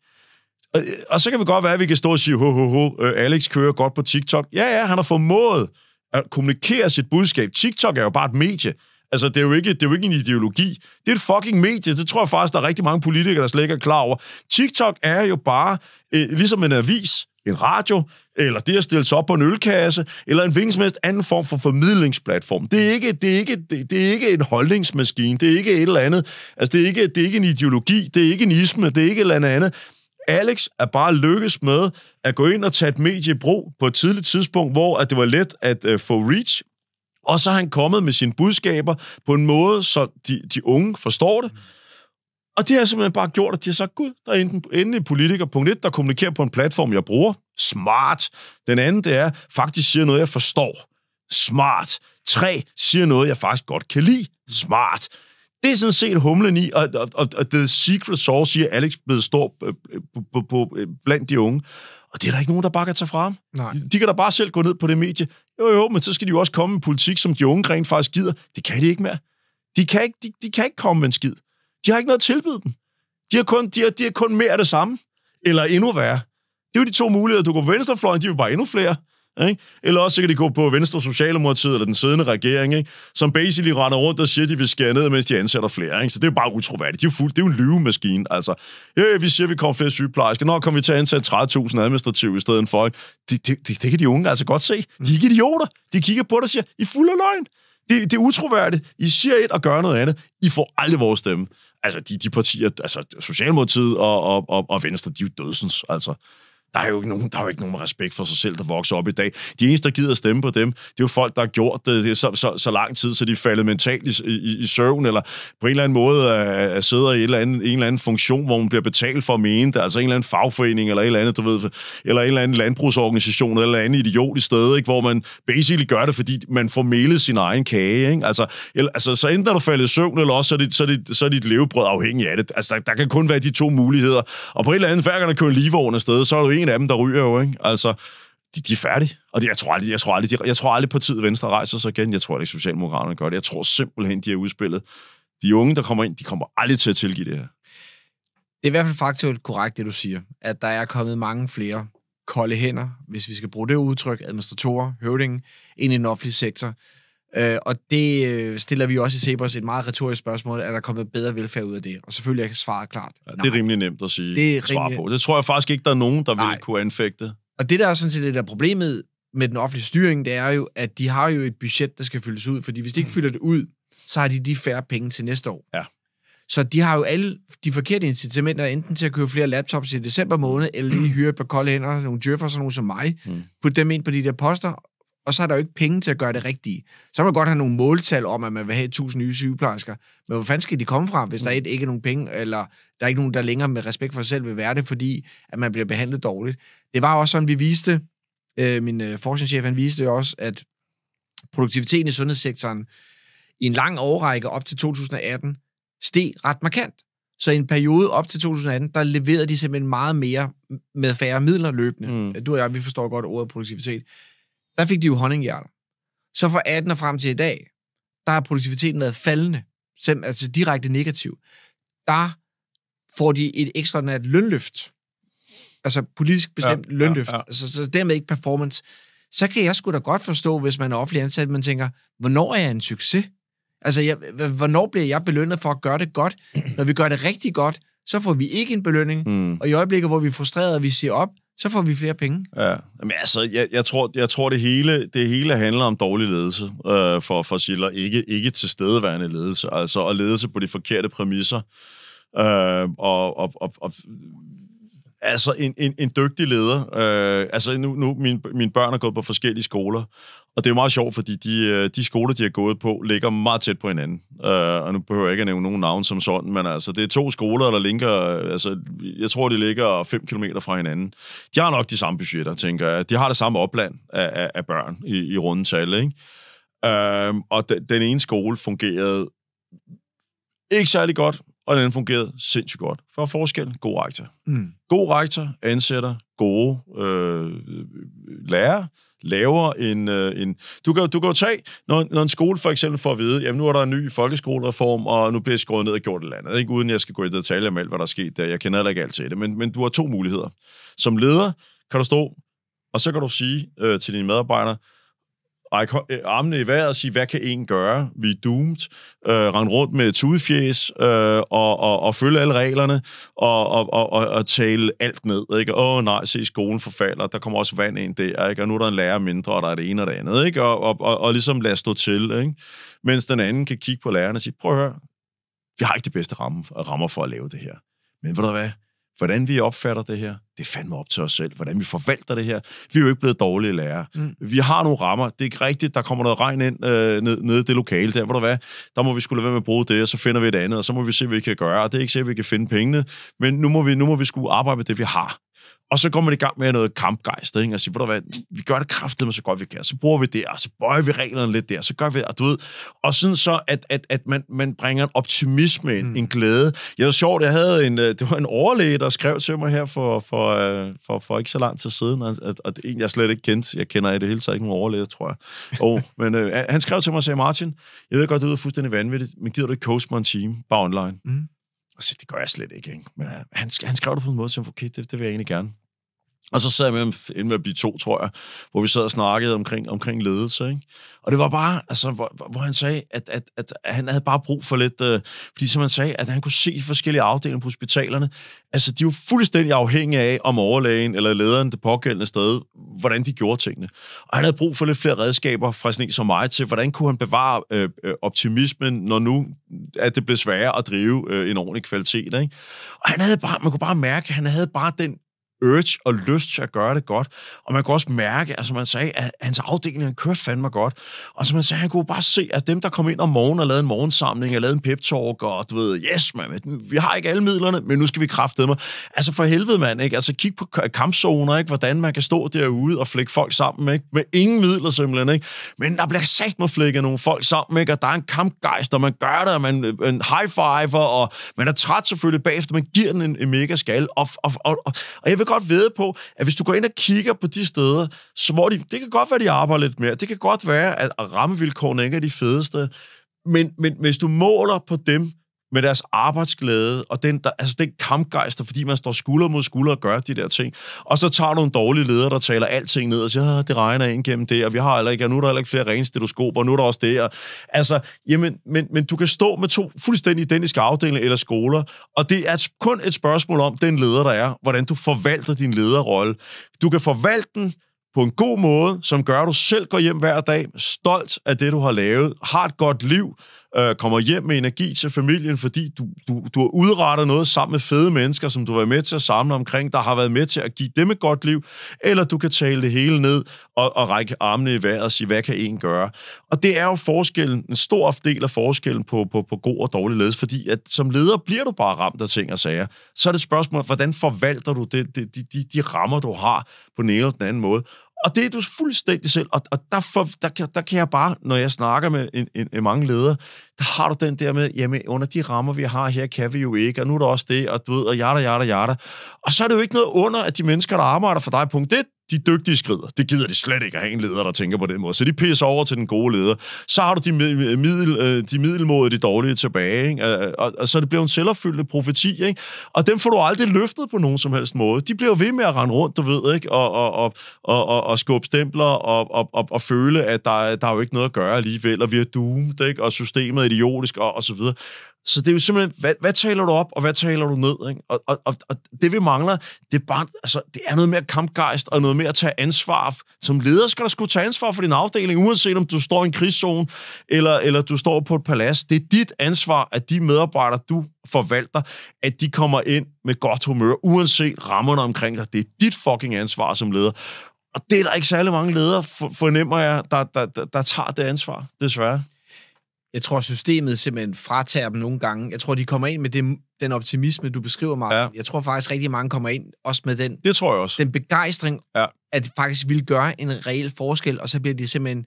Og, og så kan vi godt være, at vi kan stå og sige, ho, ho, ho, øh, Alex kører godt på TikTok. Ja, ja, han har formået at kommunikere sit budskab. TikTok er jo bare et medie. Altså, det er, jo ikke, det er jo ikke en ideologi. Det er et fucking medie. Det tror jeg faktisk, der er rigtig mange politikere, der slet ikke er klar over. TikTok er jo bare eh, ligesom en avis, en radio, eller det at stille sig op på en ølkasse, eller en vingsmest anden form for formidlingsplatform. Det er ikke, det er ikke, det, det er ikke en holdningsmaskine. Det er ikke et eller andet. Altså, det er, ikke, det er ikke en ideologi. Det er ikke en isme. Det er ikke et eller andet. Alex er bare lykkes med at gå ind og tage et medie brug på et tidligt tidspunkt, hvor at det var let at øh, få reach, og så har han kommet med sine budskaber på en måde, så de, de unge forstår det. Mm. Og det har simpelthen bare gjort, at de har sagt, gud, der er enten, endelig politiker, punkt et, der kommunikerer på en platform, jeg bruger. Smart. Den anden, det er, faktisk siger noget, jeg forstår. Smart. Tre, siger noget, jeg faktisk godt kan lide. Smart. Det er sådan set humlen i, og, og, og, og The Secret Sauce, siger Alex, blevet stor øh, øh, på, på, på, øh, blandt de unge. Og det er der ikke nogen, der bare kan tage fra ham. Nej. De kan da bare selv gå ned på det medie. Jo, jo, men så skal de jo også komme med politik, som de unge rent faktisk gider. Det kan de ikke mere. De kan ikke, de, de kan ikke komme med en skid. De har ikke noget at tilbyde dem. De har kun, de har, de har kun mere af det samme. Eller endnu værre. Det er jo de to muligheder. Du går på venstrefløjen, de vil bare endnu flere. Ikke? Eller også så kan de gå på Venstre Socialdemokratiet eller den siddende regering, ikke? som basically render rundt og siger, at de vil skære ned, mens de ansætter flere. Ikke? Så det er jo bare utroværdigt. De er fuld, det er jo en lyvemaskine. Altså, hey, vi siger, at vi kommer flere sygeplejersker. Når kommer vi til at ansætte 30.000 administrative i stedet for? Det, det, det, det, kan de unge altså godt se. De er ikke idioter. De kigger på dig og siger, I fuld af løgn. Det, det er utroværdigt. I siger et og gør noget andet. I får aldrig vores stemme. Altså, de, de partier, altså Socialdemokratiet og, og, og, og Venstre, de er jo dødsens. Altså, der er jo ikke nogen, der er jo ikke nogen respekt for sig selv, der vokser op i dag. De eneste, der gider stemme på dem, det er jo folk, der har gjort det så, så, så lang tid, så de er faldet mentalt i, i, i søvn, eller på en eller anden måde at øh, sidder i et eller andet, en eller anden funktion, hvor man bliver betalt for at mene det, altså en eller anden fagforening, eller et eller andet, du ved, eller en eller anden landbrugsorganisation, eller en eller anden idiot i ikke? hvor man basically gør det, fordi man får melet sin egen kage. Ikke? Altså, eller, altså, så enten er du faldet i søvn, eller også så er dit, så er dit, så er dit levebrød afhængig af det. Altså, der, der kan kun være de to muligheder. Og på et eller andet, hver gang der kører en livvogn afsted, så er du en en af dem, der ryger jo, ikke? Altså, de, de er færdige. Og det, jeg, tror aldrig, jeg, tror aldrig, de, jeg tror aldrig, partiet Venstre rejser sig igen. Jeg tror ikke, Socialdemokraterne gør det. Jeg tror simpelthen, de er udspillet. De unge, der kommer ind, de kommer aldrig til at tilgive det her. Det er i hvert fald faktuelt korrekt, det du siger, at der er kommet mange flere kolde hænder, hvis vi skal bruge det udtryk, administratorer, høvdingen, ind i den offentlige sektor, Øh, og det øh, stiller vi også i Sebers et meget retorisk spørgsmål, er der kommet bedre velfærd ud af det? Og selvfølgelig er svaret klart. Ja, det er rimelig nemt at sige det er rimelig... svar på. Det tror jeg faktisk ikke, der er nogen, der Nej. vil kunne anfægte. Og det, der er sådan set det der problemet med den offentlige styring, det er jo, at de har jo et budget, der skal fyldes ud. Fordi hvis de ikke mm. fylder det ud, så har de de færre penge til næste år. Ja. Så de har jo alle de forkerte incitamenter, enten til at købe flere laptops i december måned, eller lige hyre et par kolde hænder, nogle djøffer, sådan nogle som mig, mm. putte dem ind på de der poster, og så er der jo ikke penge til at gøre det rigtige. Så man godt have nogle måltal om, at man vil have 1000 nye sygeplejersker, men hvor fanden skal de komme fra, hvis der mm. ikke er nogen penge, eller der er ikke nogen, der længere med respekt for sig selv vil være det, fordi at man bliver behandlet dårligt. Det var også sådan, vi viste, øh, min øh, forskningschef, han viste også, at produktiviteten i sundhedssektoren i en lang årrække op til 2018 steg ret markant. Så i en periode op til 2018, der leverede de simpelthen meget mere med færre midler løbende. Mm. Du og jeg, vi forstår godt ordet produktivitet der fik de jo honninghjerter. Så fra 18 og frem til i dag, der har produktiviteten været faldende, selv, altså direkte negativ. Der får de et ekstraordinært lønløft. Altså politisk bestemt ja, lønløft. Ja, ja. Altså, så dermed ikke performance. Så kan jeg sgu da godt forstå, hvis man er offentlig ansat, man tænker, hvornår er jeg en succes? Altså, jeg, hvornår bliver jeg belønnet for at gøre det godt? Når vi gør det rigtig godt, så får vi ikke en belønning. Mm. Og i øjeblikket, hvor vi er frustrerede, og vi siger op, så får vi flere penge. Ja, men altså, jeg, jeg, tror, jeg tror, det hele, det hele handler om dårlig ledelse øh, for, for Schiller. Ikke, ikke tilstedeværende ledelse, altså at ledelse på de forkerte præmisser. Øh, og, og, og, og altså en, en, en dygtig leder. Øh, altså nu, nu mine, mine børn er gået på forskellige skoler, og det er meget sjovt, fordi de, øh, de skoler, de har gået på, ligger meget tæt på hinanden. Øh, og nu behøver jeg ikke at nævne nogen navn som sådan, men altså, det er to skoler, der linker, øh, altså, jeg tror, de ligger 5 km fra hinanden. De har nok de samme budgetter, tænker jeg. De har det samme opland af, af, af børn i, i runde tal, ikke? Øh, og de, den ene skole fungerede ikke særlig godt, og den fungerede sindssygt godt. For forskel, god rektor. Mm. God rektor ansætter gode øh, lærere, laver en... Øh, en du, kan, du kan jo tage, når, når en skole for eksempel får at vide, jamen nu er der en ny folkeskolereform, og nu bliver jeg skåret ned og gjort et eller andet, ikke? uden jeg skal gå i detaljer med alt, hvad der er sket der. Jeg kender heller ikke alt til det, men, men du har to muligheder. Som leder kan du stå, og så kan du sige øh, til dine medarbejdere, række øh, armene i vejret og sige, hvad kan en gøre? Vi er doomed. Øh, rende rundt med tudefjæs øh, og, og, og følge alle reglerne og, og, og, og tale alt ned. Ikke? Åh oh, nej, se skolen forfalder, der kommer også vand ind der, ikke? og nu er der en lærer mindre, og der er det ene og det andet. Ikke? Og, og, og, og ligesom lade stå til, ikke? mens den anden kan kigge på lærerne og sige, prøv at høre, vi har ikke de bedste rammer for at lave det her. Men ved du hvad, hvordan vi opfatter det her, det er fandme op til os selv. Hvordan vi forvalter det her. Vi er jo ikke blevet dårlige lærere. Mm. Vi har nogle rammer. Det er ikke rigtigt, der kommer noget regn ind øh, ned, ned i det lokale der. Hvor der hvad? Der må vi skulle lade være med at bruge det, og så finder vi et andet, og så må vi se, hvad vi kan gøre. Og det er ikke sikkert, at vi kan finde pengene. Men nu må vi, nu må vi skulle arbejde med det, vi har. Og så går man i gang med noget kampgejst, ikke? og siger, du hvad, vi gør det men så godt vi kan, så bruger vi det, og så bøjer vi reglerne lidt der, så gør vi det, du ved, og sådan så, at, at, at man, man bringer en optimisme ind, mm. en glæde. Jeg var sjovt, jeg havde en, øh, det var en overlæge, der skrev til mig her for, for, øh, for, for ikke så lang tid siden, og, og det er en, jeg slet ikke kendte. Jeg kender i det hele taget ikke nogen overlæge, tror jeg. Oh, [LAUGHS] men øh, han skrev til mig og sagde, Martin, jeg ved godt, det er fuldstændig vanvittigt, men gider du ikke coach mig en time, bare online? Mm. Og så det gør jeg slet ikke, ikke? Men uh, han, han skrev det på en måde, som okay, det, det vil jeg egentlig gerne. Og så sad jeg med inden med at blive to, tror jeg, hvor vi sad og snakkede omkring, omkring ledelse. Ikke? Og det var bare, altså, hvor, hvor han sagde, at, at, at, han havde bare brug for lidt, øh, fordi som han sagde, at han kunne se forskellige afdelinger på hospitalerne. Altså, de var fuldstændig afhængige af, om overlægen eller lederen det pågældende sted, hvordan de gjorde tingene. Og han havde brug for lidt flere redskaber fra sådan en som mig til, hvordan kunne han bevare øh, øh optimismen, når nu at det blev sværere at drive øh, en ordentlig kvalitet. Ikke? Og han havde bare, man kunne bare mærke, at han havde bare den urge og lyst til at gøre det godt. Og man kunne også mærke, altså man sagde, at hans afdeling han kørte fandme godt. Og som man sagde, han kunne bare se, at dem, der kom ind om morgenen og lavede en morgensamling og lavede en pep-talk, og du ved, yes, man, vi har ikke alle midlerne, men nu skal vi med. Altså for helvede, mand, ikke? Altså kig på kampzoner, ikke? Hvordan man kan stå derude og flække folk sammen, ikke? Med ingen midler simpelthen, ikke? Men der bliver sagt med flække nogle folk sammen, ikke? Og der er en kampgejst, og man gør det, og man øh, en high-fiver, og man er træt selvfølgelig bagefter, man giver den en, en mega skal. Og, og, og, og, og jeg vil godt ved på, at hvis du går ind og kigger på de steder, så må de, det kan godt være, de arbejder lidt mere, det kan godt være, at rammevilkårene ikke er de fedeste, men, men hvis du måler på dem, med deres arbejdsglæde og den, der, altså den kampgejster, fordi man står skulder mod skulder og gør de der ting. Og så tager du en dårlig leder, der taler alting ned og siger, det regner ind gennem det, og vi har ikke, og nu er der heller ikke flere rene stetoskoper, og nu er der også det. Og, altså, jamen, men, men du kan stå med to fuldstændig identiske afdelinger eller skoler, og det er kun et spørgsmål om den leder, der er, hvordan du forvalter din lederrolle. Du kan forvalte den på en god måde, som gør, at du selv går hjem hver dag, stolt af det, du har lavet, har et godt liv, øh, kommer hjem med energi til familien, fordi du, du, du har udrettet noget sammen med fede mennesker, som du har været med til at samle omkring, der har været med til at give dem et godt liv, eller du kan tale det hele ned og, og række armene i vejret og sige, hvad kan en gøre? Og det er jo forskellen, en stor del af forskellen på, på, på god og dårlig ledelse, fordi at som leder bliver du bare ramt af ting og sager. Så er det et spørgsmål, hvordan forvalter du det, de, de, de rammer, du har på den ene eller den anden måde? og det er du fuldstændig selv. Og, og der, for, der, kan, der kan jeg bare, når jeg snakker med en, en, en mange ledere, der har du den der med, jamen under de rammer, vi har her, kan vi jo ikke, og nu er der også det, og du ved, og jada, jada, jada. Og så er det jo ikke noget under, at de mennesker, der arbejder for dig, punkt 1, de dygtige skrider. Det gider de slet ikke at have en leder, der tænker på den måde. Så de pisser over til den gode leder. Så har du de, middel, øh, de middelmåde, de dårlige tilbage. Ikke? Og, og, så det bliver en selvopfyldende profeti. Ikke? Og dem får du aldrig løftet på nogen som helst måde. De bliver ved med at rende rundt, du ved, ikke? Og, og, og, og, og, og skubbe stempler og, og, og, og føle, at der, der er jo ikke noget at gøre alligevel, og vi er doomed, ikke? og systemet er idiotisk, og, og så videre. Så det er jo simpelthen, hvad, hvad taler du op, og hvad taler du ned? Ikke? Og, og, og, og det vi mangler, det er, bare, altså, det er noget mere kampgejst, og noget mere at tage ansvar. Som leder skal du skulle tage ansvar for din afdeling, uanset om du står i en krigszone, eller, eller du står på et palads. Det er dit ansvar, at de medarbejdere, du forvalter, at de kommer ind med godt humør, uanset rammerne omkring dig. Det er dit fucking ansvar som leder. Og det er der ikke særlig mange ledere, fornemmer jeg, der, der, der, der tager det ansvar, desværre. Jeg tror, systemet simpelthen fratager dem nogle gange. Jeg tror, de kommer ind med det, den optimisme, du beskriver, Martin. Ja. Jeg tror faktisk, rigtig mange kommer ind også med den, det tror jeg også. den begejstring, ja. at det faktisk vil gøre en reel forskel, og så bliver de simpelthen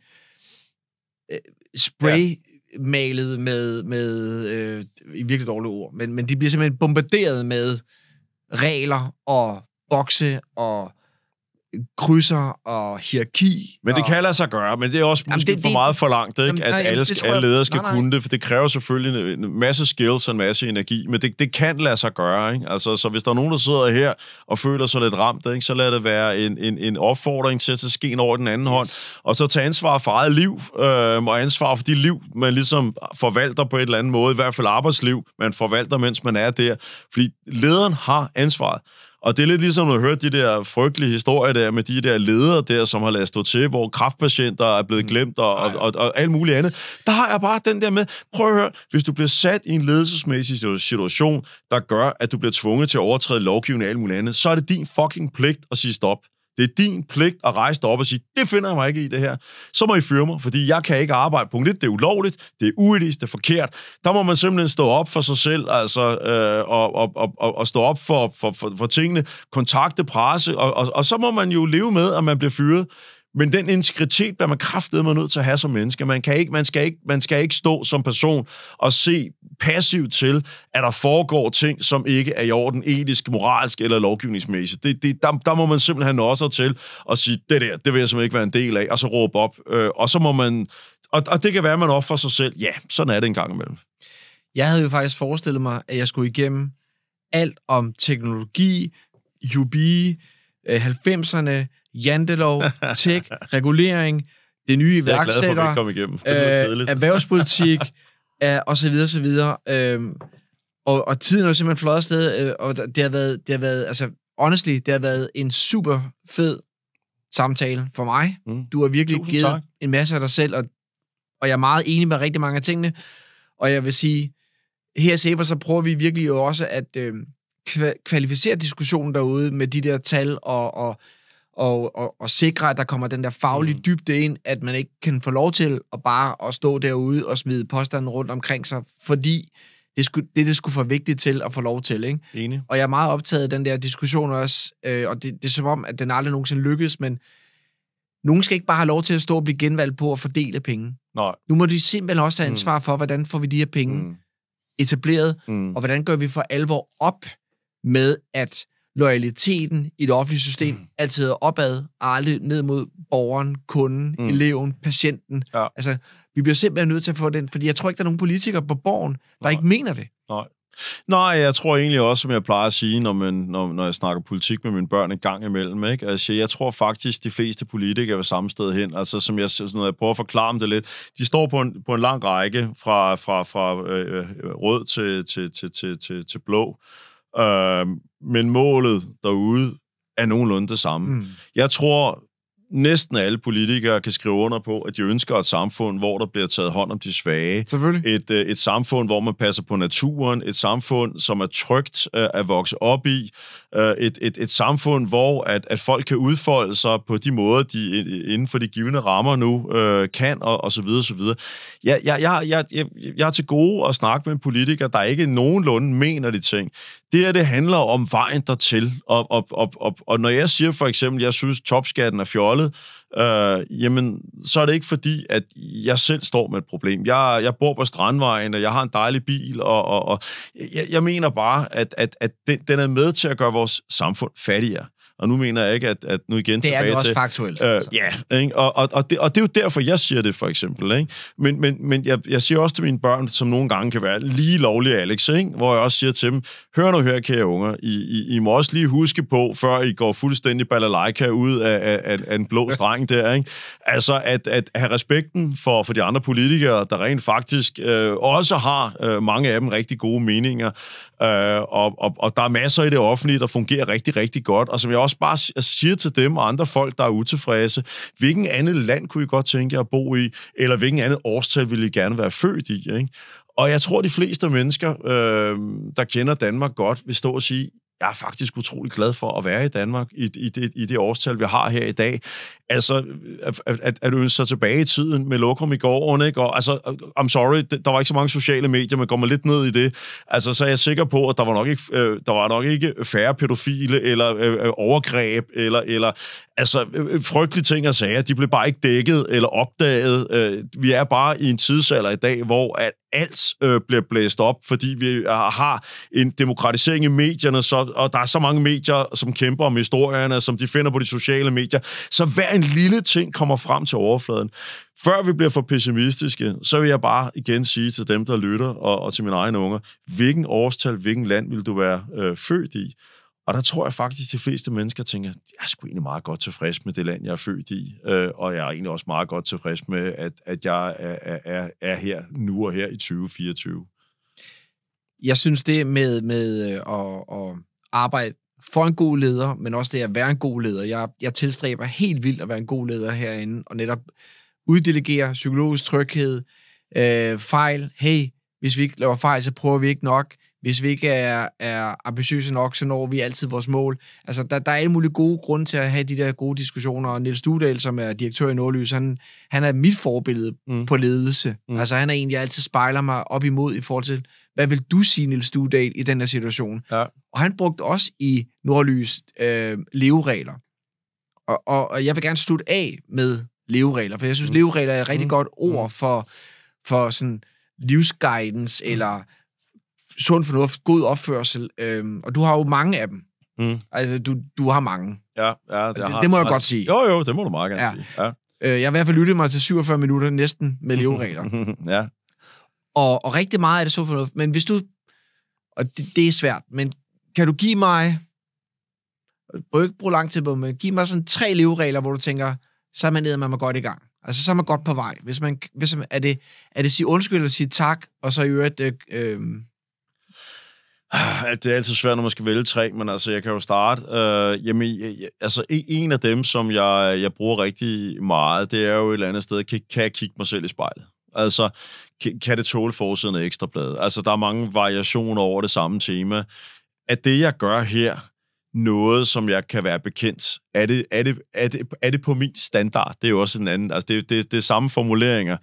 øh, spray... Ja malet med, med øh, i virkelig dårlige ord, men, men de bliver simpelthen bombarderet med regler og bokse og krydser og hierarki. Men det og... kan lade sig gøre, men det er også måske det, for det, meget langt, ikke? Jamen, at jamen, alle, det alle ledere skal nej, nej. kunne det, for det kræver selvfølgelig en masse skills og en masse energi, men det, det kan lade sig gøre. Ikke? Altså, så hvis der er nogen, der sidder her og føler sig lidt ramt, ikke? så lad det være en, en, en opfordring til at tage skeen over den anden yes. hånd, og så tage ansvar for eget liv, øh, og ansvar for de liv, man ligesom forvalter på et eller andet måde, i hvert fald arbejdsliv, man forvalter, mens man er der. Fordi lederen har ansvaret. Og det er lidt ligesom, når du hørte de der frygtelige historier der med de der ledere der, som har lavet stå til, hvor kraftpatienter er blevet mm. glemt og, og, og, og alt muligt andet. Der har jeg bare den der med, prøv at høre, hvis du bliver sat i en ledelsesmæssig situation, der gør, at du bliver tvunget til at overtræde lovgivningen og alt muligt andet, så er det din fucking pligt at sige stop. Det er din pligt at rejse dig op og sige, det finder jeg mig ikke i det her. Så må I fyre mig, fordi jeg kan ikke arbejde. Punkt 1, det er ulovligt, det er uetisk, det er forkert. Der må man simpelthen stå op for sig selv, altså, øh, og, og, og, og stå op for, for, for, for tingene, kontakte presse, og, og, og så må man jo leve med, at man bliver fyret. Men den integritet bliver man kraftedet med nødt til at have som menneske. Man, kan ikke, man, skal ikke, man skal ikke stå som person og se passivt til, at der foregår ting, som ikke er i orden etisk, moralsk eller lovgivningsmæssigt. Det, det, der, der må man simpelthen også til at sige, det der, det vil jeg simpelthen ikke være en del af, og så råbe op. Øh, og så må man... Og, og det kan være, at man offer sig selv. Ja, sådan er det en gang imellem. Jeg havde jo faktisk forestillet mig, at jeg skulle igennem alt om teknologi, UB, 90'erne, øh, jantelov, tech, regulering, det nye iværksætter, øh, erhvervspolitik, øh, og så videre, så videre. Øh, og, og tiden er jo simpelthen flot sted, øh, og det har været, det har været, altså honestly, det har været en super fed samtale for mig. Mm. Du har virkelig Tusind givet tak. en masse af dig selv, og, og jeg er meget enig med rigtig mange af tingene. Og jeg vil sige, her i Sæber, så prøver vi virkelig jo også at øh, kvalificere diskussionen derude med de der tal og, og og, og, og sikre, at der kommer den der faglige mm. dybde ind, at man ikke kan få lov til at bare at stå derude og smide påstanden rundt omkring sig, fordi det, skulle, det, det skulle for vigtigt til at få lov til. Ikke? Enig. Og jeg er meget optaget af den der diskussion også, øh, og det, det er som om, at den aldrig nogensinde lykkes, men nogen skal ikke bare have lov til at stå og blive genvalgt på at fordele penge. Nej. Nu må de simpelthen også have mm. ansvar for, hvordan får vi de her penge mm. etableret, mm. og hvordan gør vi for alvor op med, at loyaliteten i det offentlige system mm. altid er opad, aldrig ned mod borgeren, kunden, mm. eleven, patienten. Ja. Altså, vi bliver simpelthen nødt til at få den, fordi jeg tror ikke, der er nogen politikere på borgen, der Nej. ikke mener det. Nej. Nej, jeg tror egentlig også, som jeg plejer at sige, når, man, når, når jeg snakker politik med mine børn en gang imellem, ikke? Altså, jeg tror faktisk, de fleste politikere er samme sted hen. Altså, som jeg, når jeg prøver at forklare dem det lidt, de står på en, på en lang række fra, fra, fra øh, øh rød til, til, til, til, til, til blå. Øh, men målet derude er nogenlunde det samme. Mm. Jeg tror, næsten alle politikere kan skrive under på, at de ønsker et samfund, hvor der bliver taget hånd om de svage. Selvfølgelig. Et, øh, et samfund, hvor man passer på naturen. Et samfund, som er trygt øh, at vokse op i øh, et, et, et samfund, hvor at, at folk kan udfolde sig på de måder, de inden for de givende rammer nu øh, kan, og, og så videre, og så videre. Jeg, jeg, jeg, jeg, jeg, jeg er til gode at snakke med en politiker, der ikke nogenlunde mener de ting. Det her, det handler om vejen dertil, og, og, og, og, og når jeg siger for eksempel, jeg synes, topskatten er fjollet, øh, jamen, så er det ikke fordi, at jeg selv står med et problem. Jeg, jeg bor på Strandvejen, og jeg har en dejlig bil, og, og, og jeg, jeg mener bare, at, at, at den, den er med til at gøre vores samfund fattigere. Og nu mener jeg ikke, at, at nu igen det tilbage til... Det er også faktuelt. Ja, Øh, yeah, altså. Ja, ikke? Og, og, og, det, og det er jo derfor, jeg siger det, for eksempel. Ikke? Men, men, men jeg, jeg siger også til mine børn, som nogle gange kan være lige lovlige Alex, ikke? hvor jeg også siger til dem, hør nu her, kære unger, I, I, I må også lige huske på, før I går fuldstændig balalaika ud af, af, af en blå streng der, ikke? altså at, at have respekten for, for de andre politikere, der rent faktisk øh, også har øh, mange af dem rigtig gode meninger, Øh, og, og, og der er masser i det offentlige, der fungerer rigtig, rigtig godt. Og som jeg også bare siger til dem og andre folk, der er utilfredse, hvilken andet land kunne I godt tænke jer at bo i, eller hvilken andet årstal ville I gerne være født i? Ikke? Og jeg tror, de fleste mennesker, øh, der kender Danmark godt, vil stå og sige, jeg er faktisk utrolig glad for at være i Danmark i, i, det, i det årstal, vi har her i dag. Altså, at, at, at ønske sig tilbage i tiden med lokum i går, ikke? Og, altså, øh, I'm sorry, der var ikke så mange sociale medier, men går man lidt ned i det, altså, så er jeg sikker på, at der var nok ikke, øh, der var nok ikke færre pædofile eller øh, øh overgreb, eller, eller altså, øh, øh frygtelige ting at sige. De blev bare ikke dækket eller opdaget. Øh, vi er bare i en tidsalder i dag, hvor at alt øh, bliver blæst op, fordi vi har en demokratisering i medierne, så og, og der er så mange medier, som kæmper om historierne, som de finder på de sociale medier. Så hver en lille ting kommer frem til overfladen. Før vi bliver for pessimistiske, så vil jeg bare igen sige til dem, der lytter, og, og til mine egne unger, hvilken årstal, hvilken land vil du være øh, født i? Og der tror jeg faktisk, at de fleste mennesker tænker, jeg er sgu egentlig meget godt tilfreds med det land, jeg er født i, øh, og jeg er egentlig også meget godt tilfreds med, at, at jeg er, er, er her nu og her i 2024. Jeg synes det med, med at, øh, at arbejde for en god leder, men også det at være en god leder. Jeg, jeg tilstræber helt vildt at være en god leder herinde, og netop uddelegere psykologisk tryghed, øh, fejl. Hey, hvis vi ikke laver fejl, så prøver vi ikke nok hvis vi ikke er, er ambitiøse nok, så når vi altid vores mål. Altså, der, der er alle mulige gode grunde til at have de der gode diskussioner, og Niels Dudal, som er direktør i Nordlys, han, han er mit forbillede mm. på ledelse. Mm. Altså, han er en, jeg altid spejler mig op imod i forhold til, hvad vil du sige, Niels Dudal, i den her situation? Ja. Og han brugte også i Nordlys øh, leveregler. Og, og, og jeg vil gerne slutte af med leveregler, for jeg synes, mm. leveregler er et rigtig mm. godt ord mm. for, for sådan livsguidance, mm. eller sund fornuft, god opførsel, øhm, og du har jo mange af dem. Mm. Altså, du, du har mange. Ja, ja. Det, altså, det, har, det må jeg har, godt sige. Jo, jo, det må du meget gerne ja. sige. Ja. Øh, jeg har i hvert fald lyttet mig til 47 minutter næsten med leveregler. [LAUGHS] ja. Og, og rigtig meget er det så fornuft. Men hvis du... Og det, det er svært, men kan du give mig... Jeg må ikke bruge lang tid på, men giv mig sådan tre leveregler, hvor du tænker, så er man nede, man er godt i gang. Altså, så er man godt på vej. Hvis man, hvis man, er, det, er det sige undskyld og sige tak, og så i øvrigt øh, øhm, at ah, det er altid svært, når man skal vælge tre, men altså, jeg kan jo starte. Øh, jamen, jeg, jeg, altså, en af dem, som jeg, jeg bruger rigtig meget, det er jo et eller andet sted, kan, kan jeg kigge mig selv i spejlet? Altså, kan, kan det tåle forsiden af ekstrabladet? Altså, der er mange variationer over det samme tema. Er det, jeg gør her, noget, som jeg kan være bekendt? Er det, er det, er det, er det på min standard? Det er jo også en anden, altså det, det, det er samme formuleringer.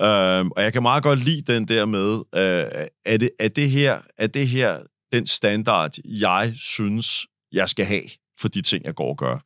Øhm, og jeg kan meget godt lide den der med, øh, er, det, er, det her, er det her den standard, jeg synes, jeg skal have? for de ting, jeg går og gør.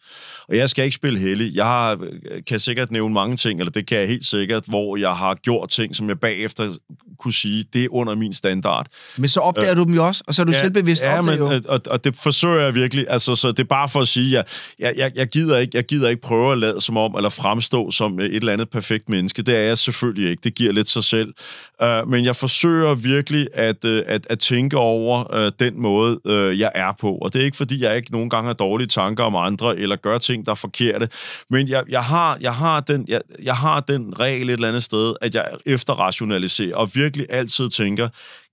Og jeg skal ikke spille heldig. Jeg har, øh, kan sikkert nævne mange ting, eller det kan jeg helt sikkert, hvor jeg har gjort ting, som jeg bagefter kunne sige, det er under min standard. Men så opdager øh, du dem jo også, og så er du ja, selvbevidst ja, om det jo. Øh, og, og det forsøger jeg virkelig. Altså, så det er bare for at sige, jeg, jeg, jeg, jeg, gider ikke, jeg gider ikke prøve at lade som om, eller fremstå som øh, et eller andet perfekt menneske. Det er jeg selvfølgelig ikke. Det giver lidt sig selv. Øh, men jeg forsøger virkelig at, at, at tænke over øh, den måde, øh, jeg er på. Og det er ikke, fordi jeg ikke nogen gange er dårlig dårlige tanker om andre, eller gøre ting, der er forkerte. Men jeg, jeg, har, jeg, har, den, jeg, jeg har den regel et eller andet sted, at jeg efterrationaliserer, og virkelig altid tænker,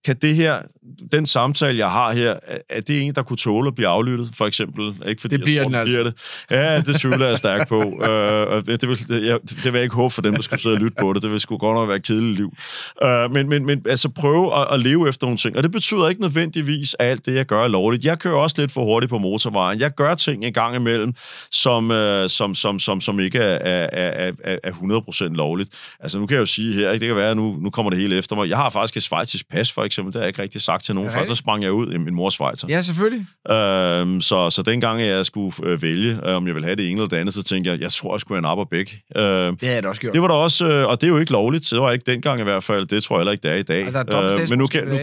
kan det her, den samtale, jeg har her, er det en, der kunne tåle at blive aflyttet, for eksempel? Ikke fordi det bliver tror, den altså. Bliver det. Ja, det tvivler jeg stærkt på. Uh, [LAUGHS] det, vil, det, jeg, det vil jeg ikke håbe for dem, der skulle sidde og lytte på det. Det vil sgu godt nok være et kedeligt liv. Uh, men, men, men altså prøve at, at leve efter nogle ting. Og det betyder ikke nødvendigvis, at alt det, jeg gør, er lovligt. Jeg kører også lidt for hurtigt på motorvejen. Jeg gør ting en gang imellem, som, uh, som, som, som, som ikke er, er, er, er 100% lovligt. Altså nu kan jeg jo sige her, ikke? det kan være, at nu, nu kommer det hele efter mig. Jeg har faktisk et svejtisk pas, for eksempel eksempel, det har jeg ikke rigtig sagt til nogen, for så sprang jeg ud i min mors Schweizer. Ja, selvfølgelig. Øhm, så, så dengang jeg skulle øh, vælge, øh, om jeg ville have det ene eller det andet, så tænkte jeg, jeg tror, jeg skulle have en og begge. Øh, det har jeg da også gjort. Det var der også, øh, og det er jo ikke lovligt, så det var ikke dengang i hvert fald, det tror jeg heller ikke, det er i dag. Altså, er øh, men nu kan, nu,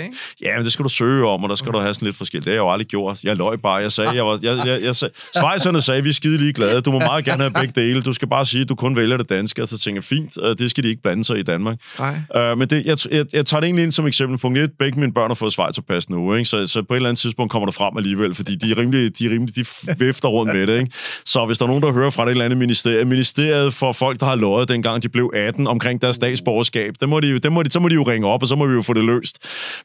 ja, men det skal du søge om, og der skal okay. du have sådan lidt forskel. Det har jeg jo aldrig gjort. Jeg løj bare, jeg sagde, jeg var, jeg, jeg, jeg jeg svejserne sagde, vi er skide lige glade, du må meget gerne have begge dele, du skal bare sige, du kun vælger det danske, og så tænker jeg, fint, øh, det skal de ikke blande sig i Danmark. Nej. Øh, men det, jeg, jeg, jeg tager det egentlig ind som eksempel. Punkt 1, begge mine børn har fået pas nu, ikke? Så, så på et eller andet tidspunkt kommer det frem alligevel, fordi de er rimelig, de, er rimelig, de vifter rundt med det. Ikke? Så hvis der er nogen, der hører fra det eller andet ministeriet, ministeriet for folk, der har lovet dengang de blev 18 omkring deres statsborgerskab, det må de, det må de, så må de jo ringe op, og så må vi jo få det løst.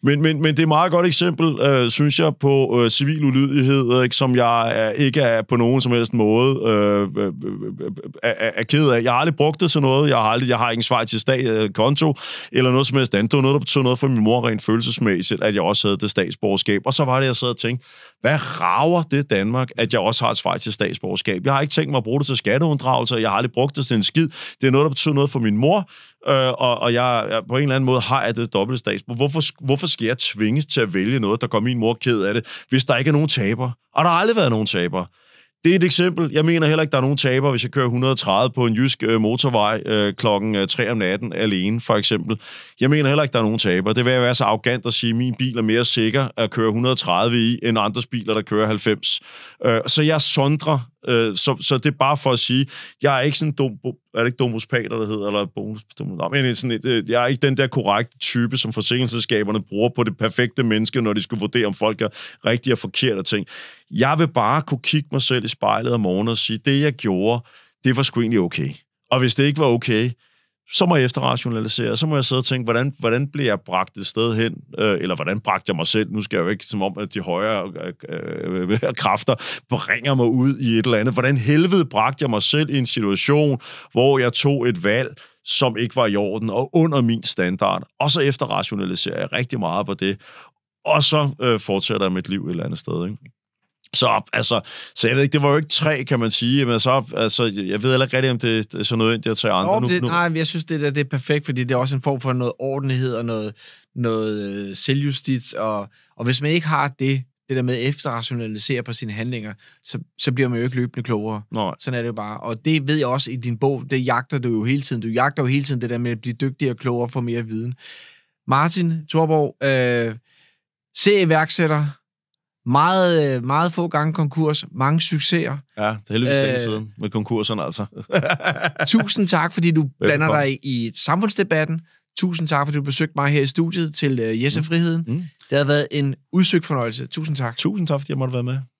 Men, men, men det er et meget godt eksempel, øh, synes jeg, på øh, civil ulydighed, ikke? som jeg er, ikke er på nogen som helst måde øh, øh, øh, øh er, er ked af. Jeg har aldrig brugt det til noget. Jeg har, aldrig, jeg har ingen stat, øh, konto eller noget som helst andet. Det var noget, der betød noget for min mor rent følelse følelsesmæssigt, at jeg også havde det statsborgerskab. Og så var det, jeg sad og tænkte, hvad rager det Danmark, at jeg også har et svejs til statsborgerskab? Jeg har ikke tænkt mig at bruge det til skatteunddragelse, jeg har aldrig brugt det til en skid. Det er noget, der betyder noget for min mor, øh, og, og jeg, jeg på en eller anden måde har jeg det dobbelt statsborger. Hvorfor, hvorfor skal jeg tvinges til at vælge noget, der går min mor ked af det, hvis der ikke er nogen taber? Og der har aldrig været nogen taber. Det er et eksempel. Jeg mener heller ikke, der er nogen taber, hvis jeg kører 130 på en jysk øh, motorvej øh, klokken 3 øh, om natten alene, for eksempel. Jeg mener heller ikke, der er nogen taber. Det vil jeg være så arrogant at sige, at min bil er mere sikker at køre 130 i, end andres biler, der kører 90. Øh, så jeg sondrer Øh, så, så det er bare for at sige, jeg er ikke sådan en dum, er det ikke Domus Pater, der hedder, eller bonus, Domus, no, men sådan et, øh, jeg er ikke den der korrekte type, som forsikringsselskaberne bruger på det perfekte menneske, når de skal vurdere, om folk er rigtige og forkerte ting. Jeg vil bare kunne kigge mig selv i spejlet om morgenen og sige, det jeg gjorde, det var sgu egentlig okay. Og hvis det ikke var okay, så må jeg efterrationalisere, så må jeg sidde og tænke, hvordan, hvordan blev jeg bragt et sted hen, øh, eller hvordan bragte jeg mig selv? Nu skal jeg jo ikke, som om at de højere øh, øh, øh, kræfter bringer mig ud i et eller andet. Hvordan helvede bragte jeg mig selv i en situation, hvor jeg tog et valg, som ikke var i orden og under min standard? Og så efterrationaliserer jeg rigtig meget på det, og så øh, fortsætter jeg mit liv et eller andet sted. Ikke? så op. Altså, så jeg ved ikke, det var jo ikke tre, kan man sige, men så op, altså, jeg ved heller ikke rigtigt, om det er sådan noget, jeg tager andre. Nå, nu, det, nu. Nej, jeg synes, det der det er perfekt, fordi det er også en form for noget ordentlighed og noget, noget øh, selvjustits, og, og hvis man ikke har det, det der med at efterrationalisere på sine handlinger, så, så bliver man jo ikke løbende klogere. Nej. Sådan er det jo bare. Og det ved jeg også i din bog, det jagter du jo hele tiden. Du jagter jo hele tiden det der med at blive dygtigere og klogere og få mere viden. Martin Thorborg, øh, se iværksætter, meget, øh, meget få gange konkurs, mange succeser. Ja, det er heldigvis øh, siden med konkurserne altså. [LAUGHS] tusind tak, fordi du blander dig i samfundsdebatten. Tusind tak, fordi du besøgte mig her i studiet til øh, Jesse mm. Friheden. Mm. Mm. Det har været en udsøgt fornøjelse. Tusind tak. Tusind tak, fordi jeg måtte være med.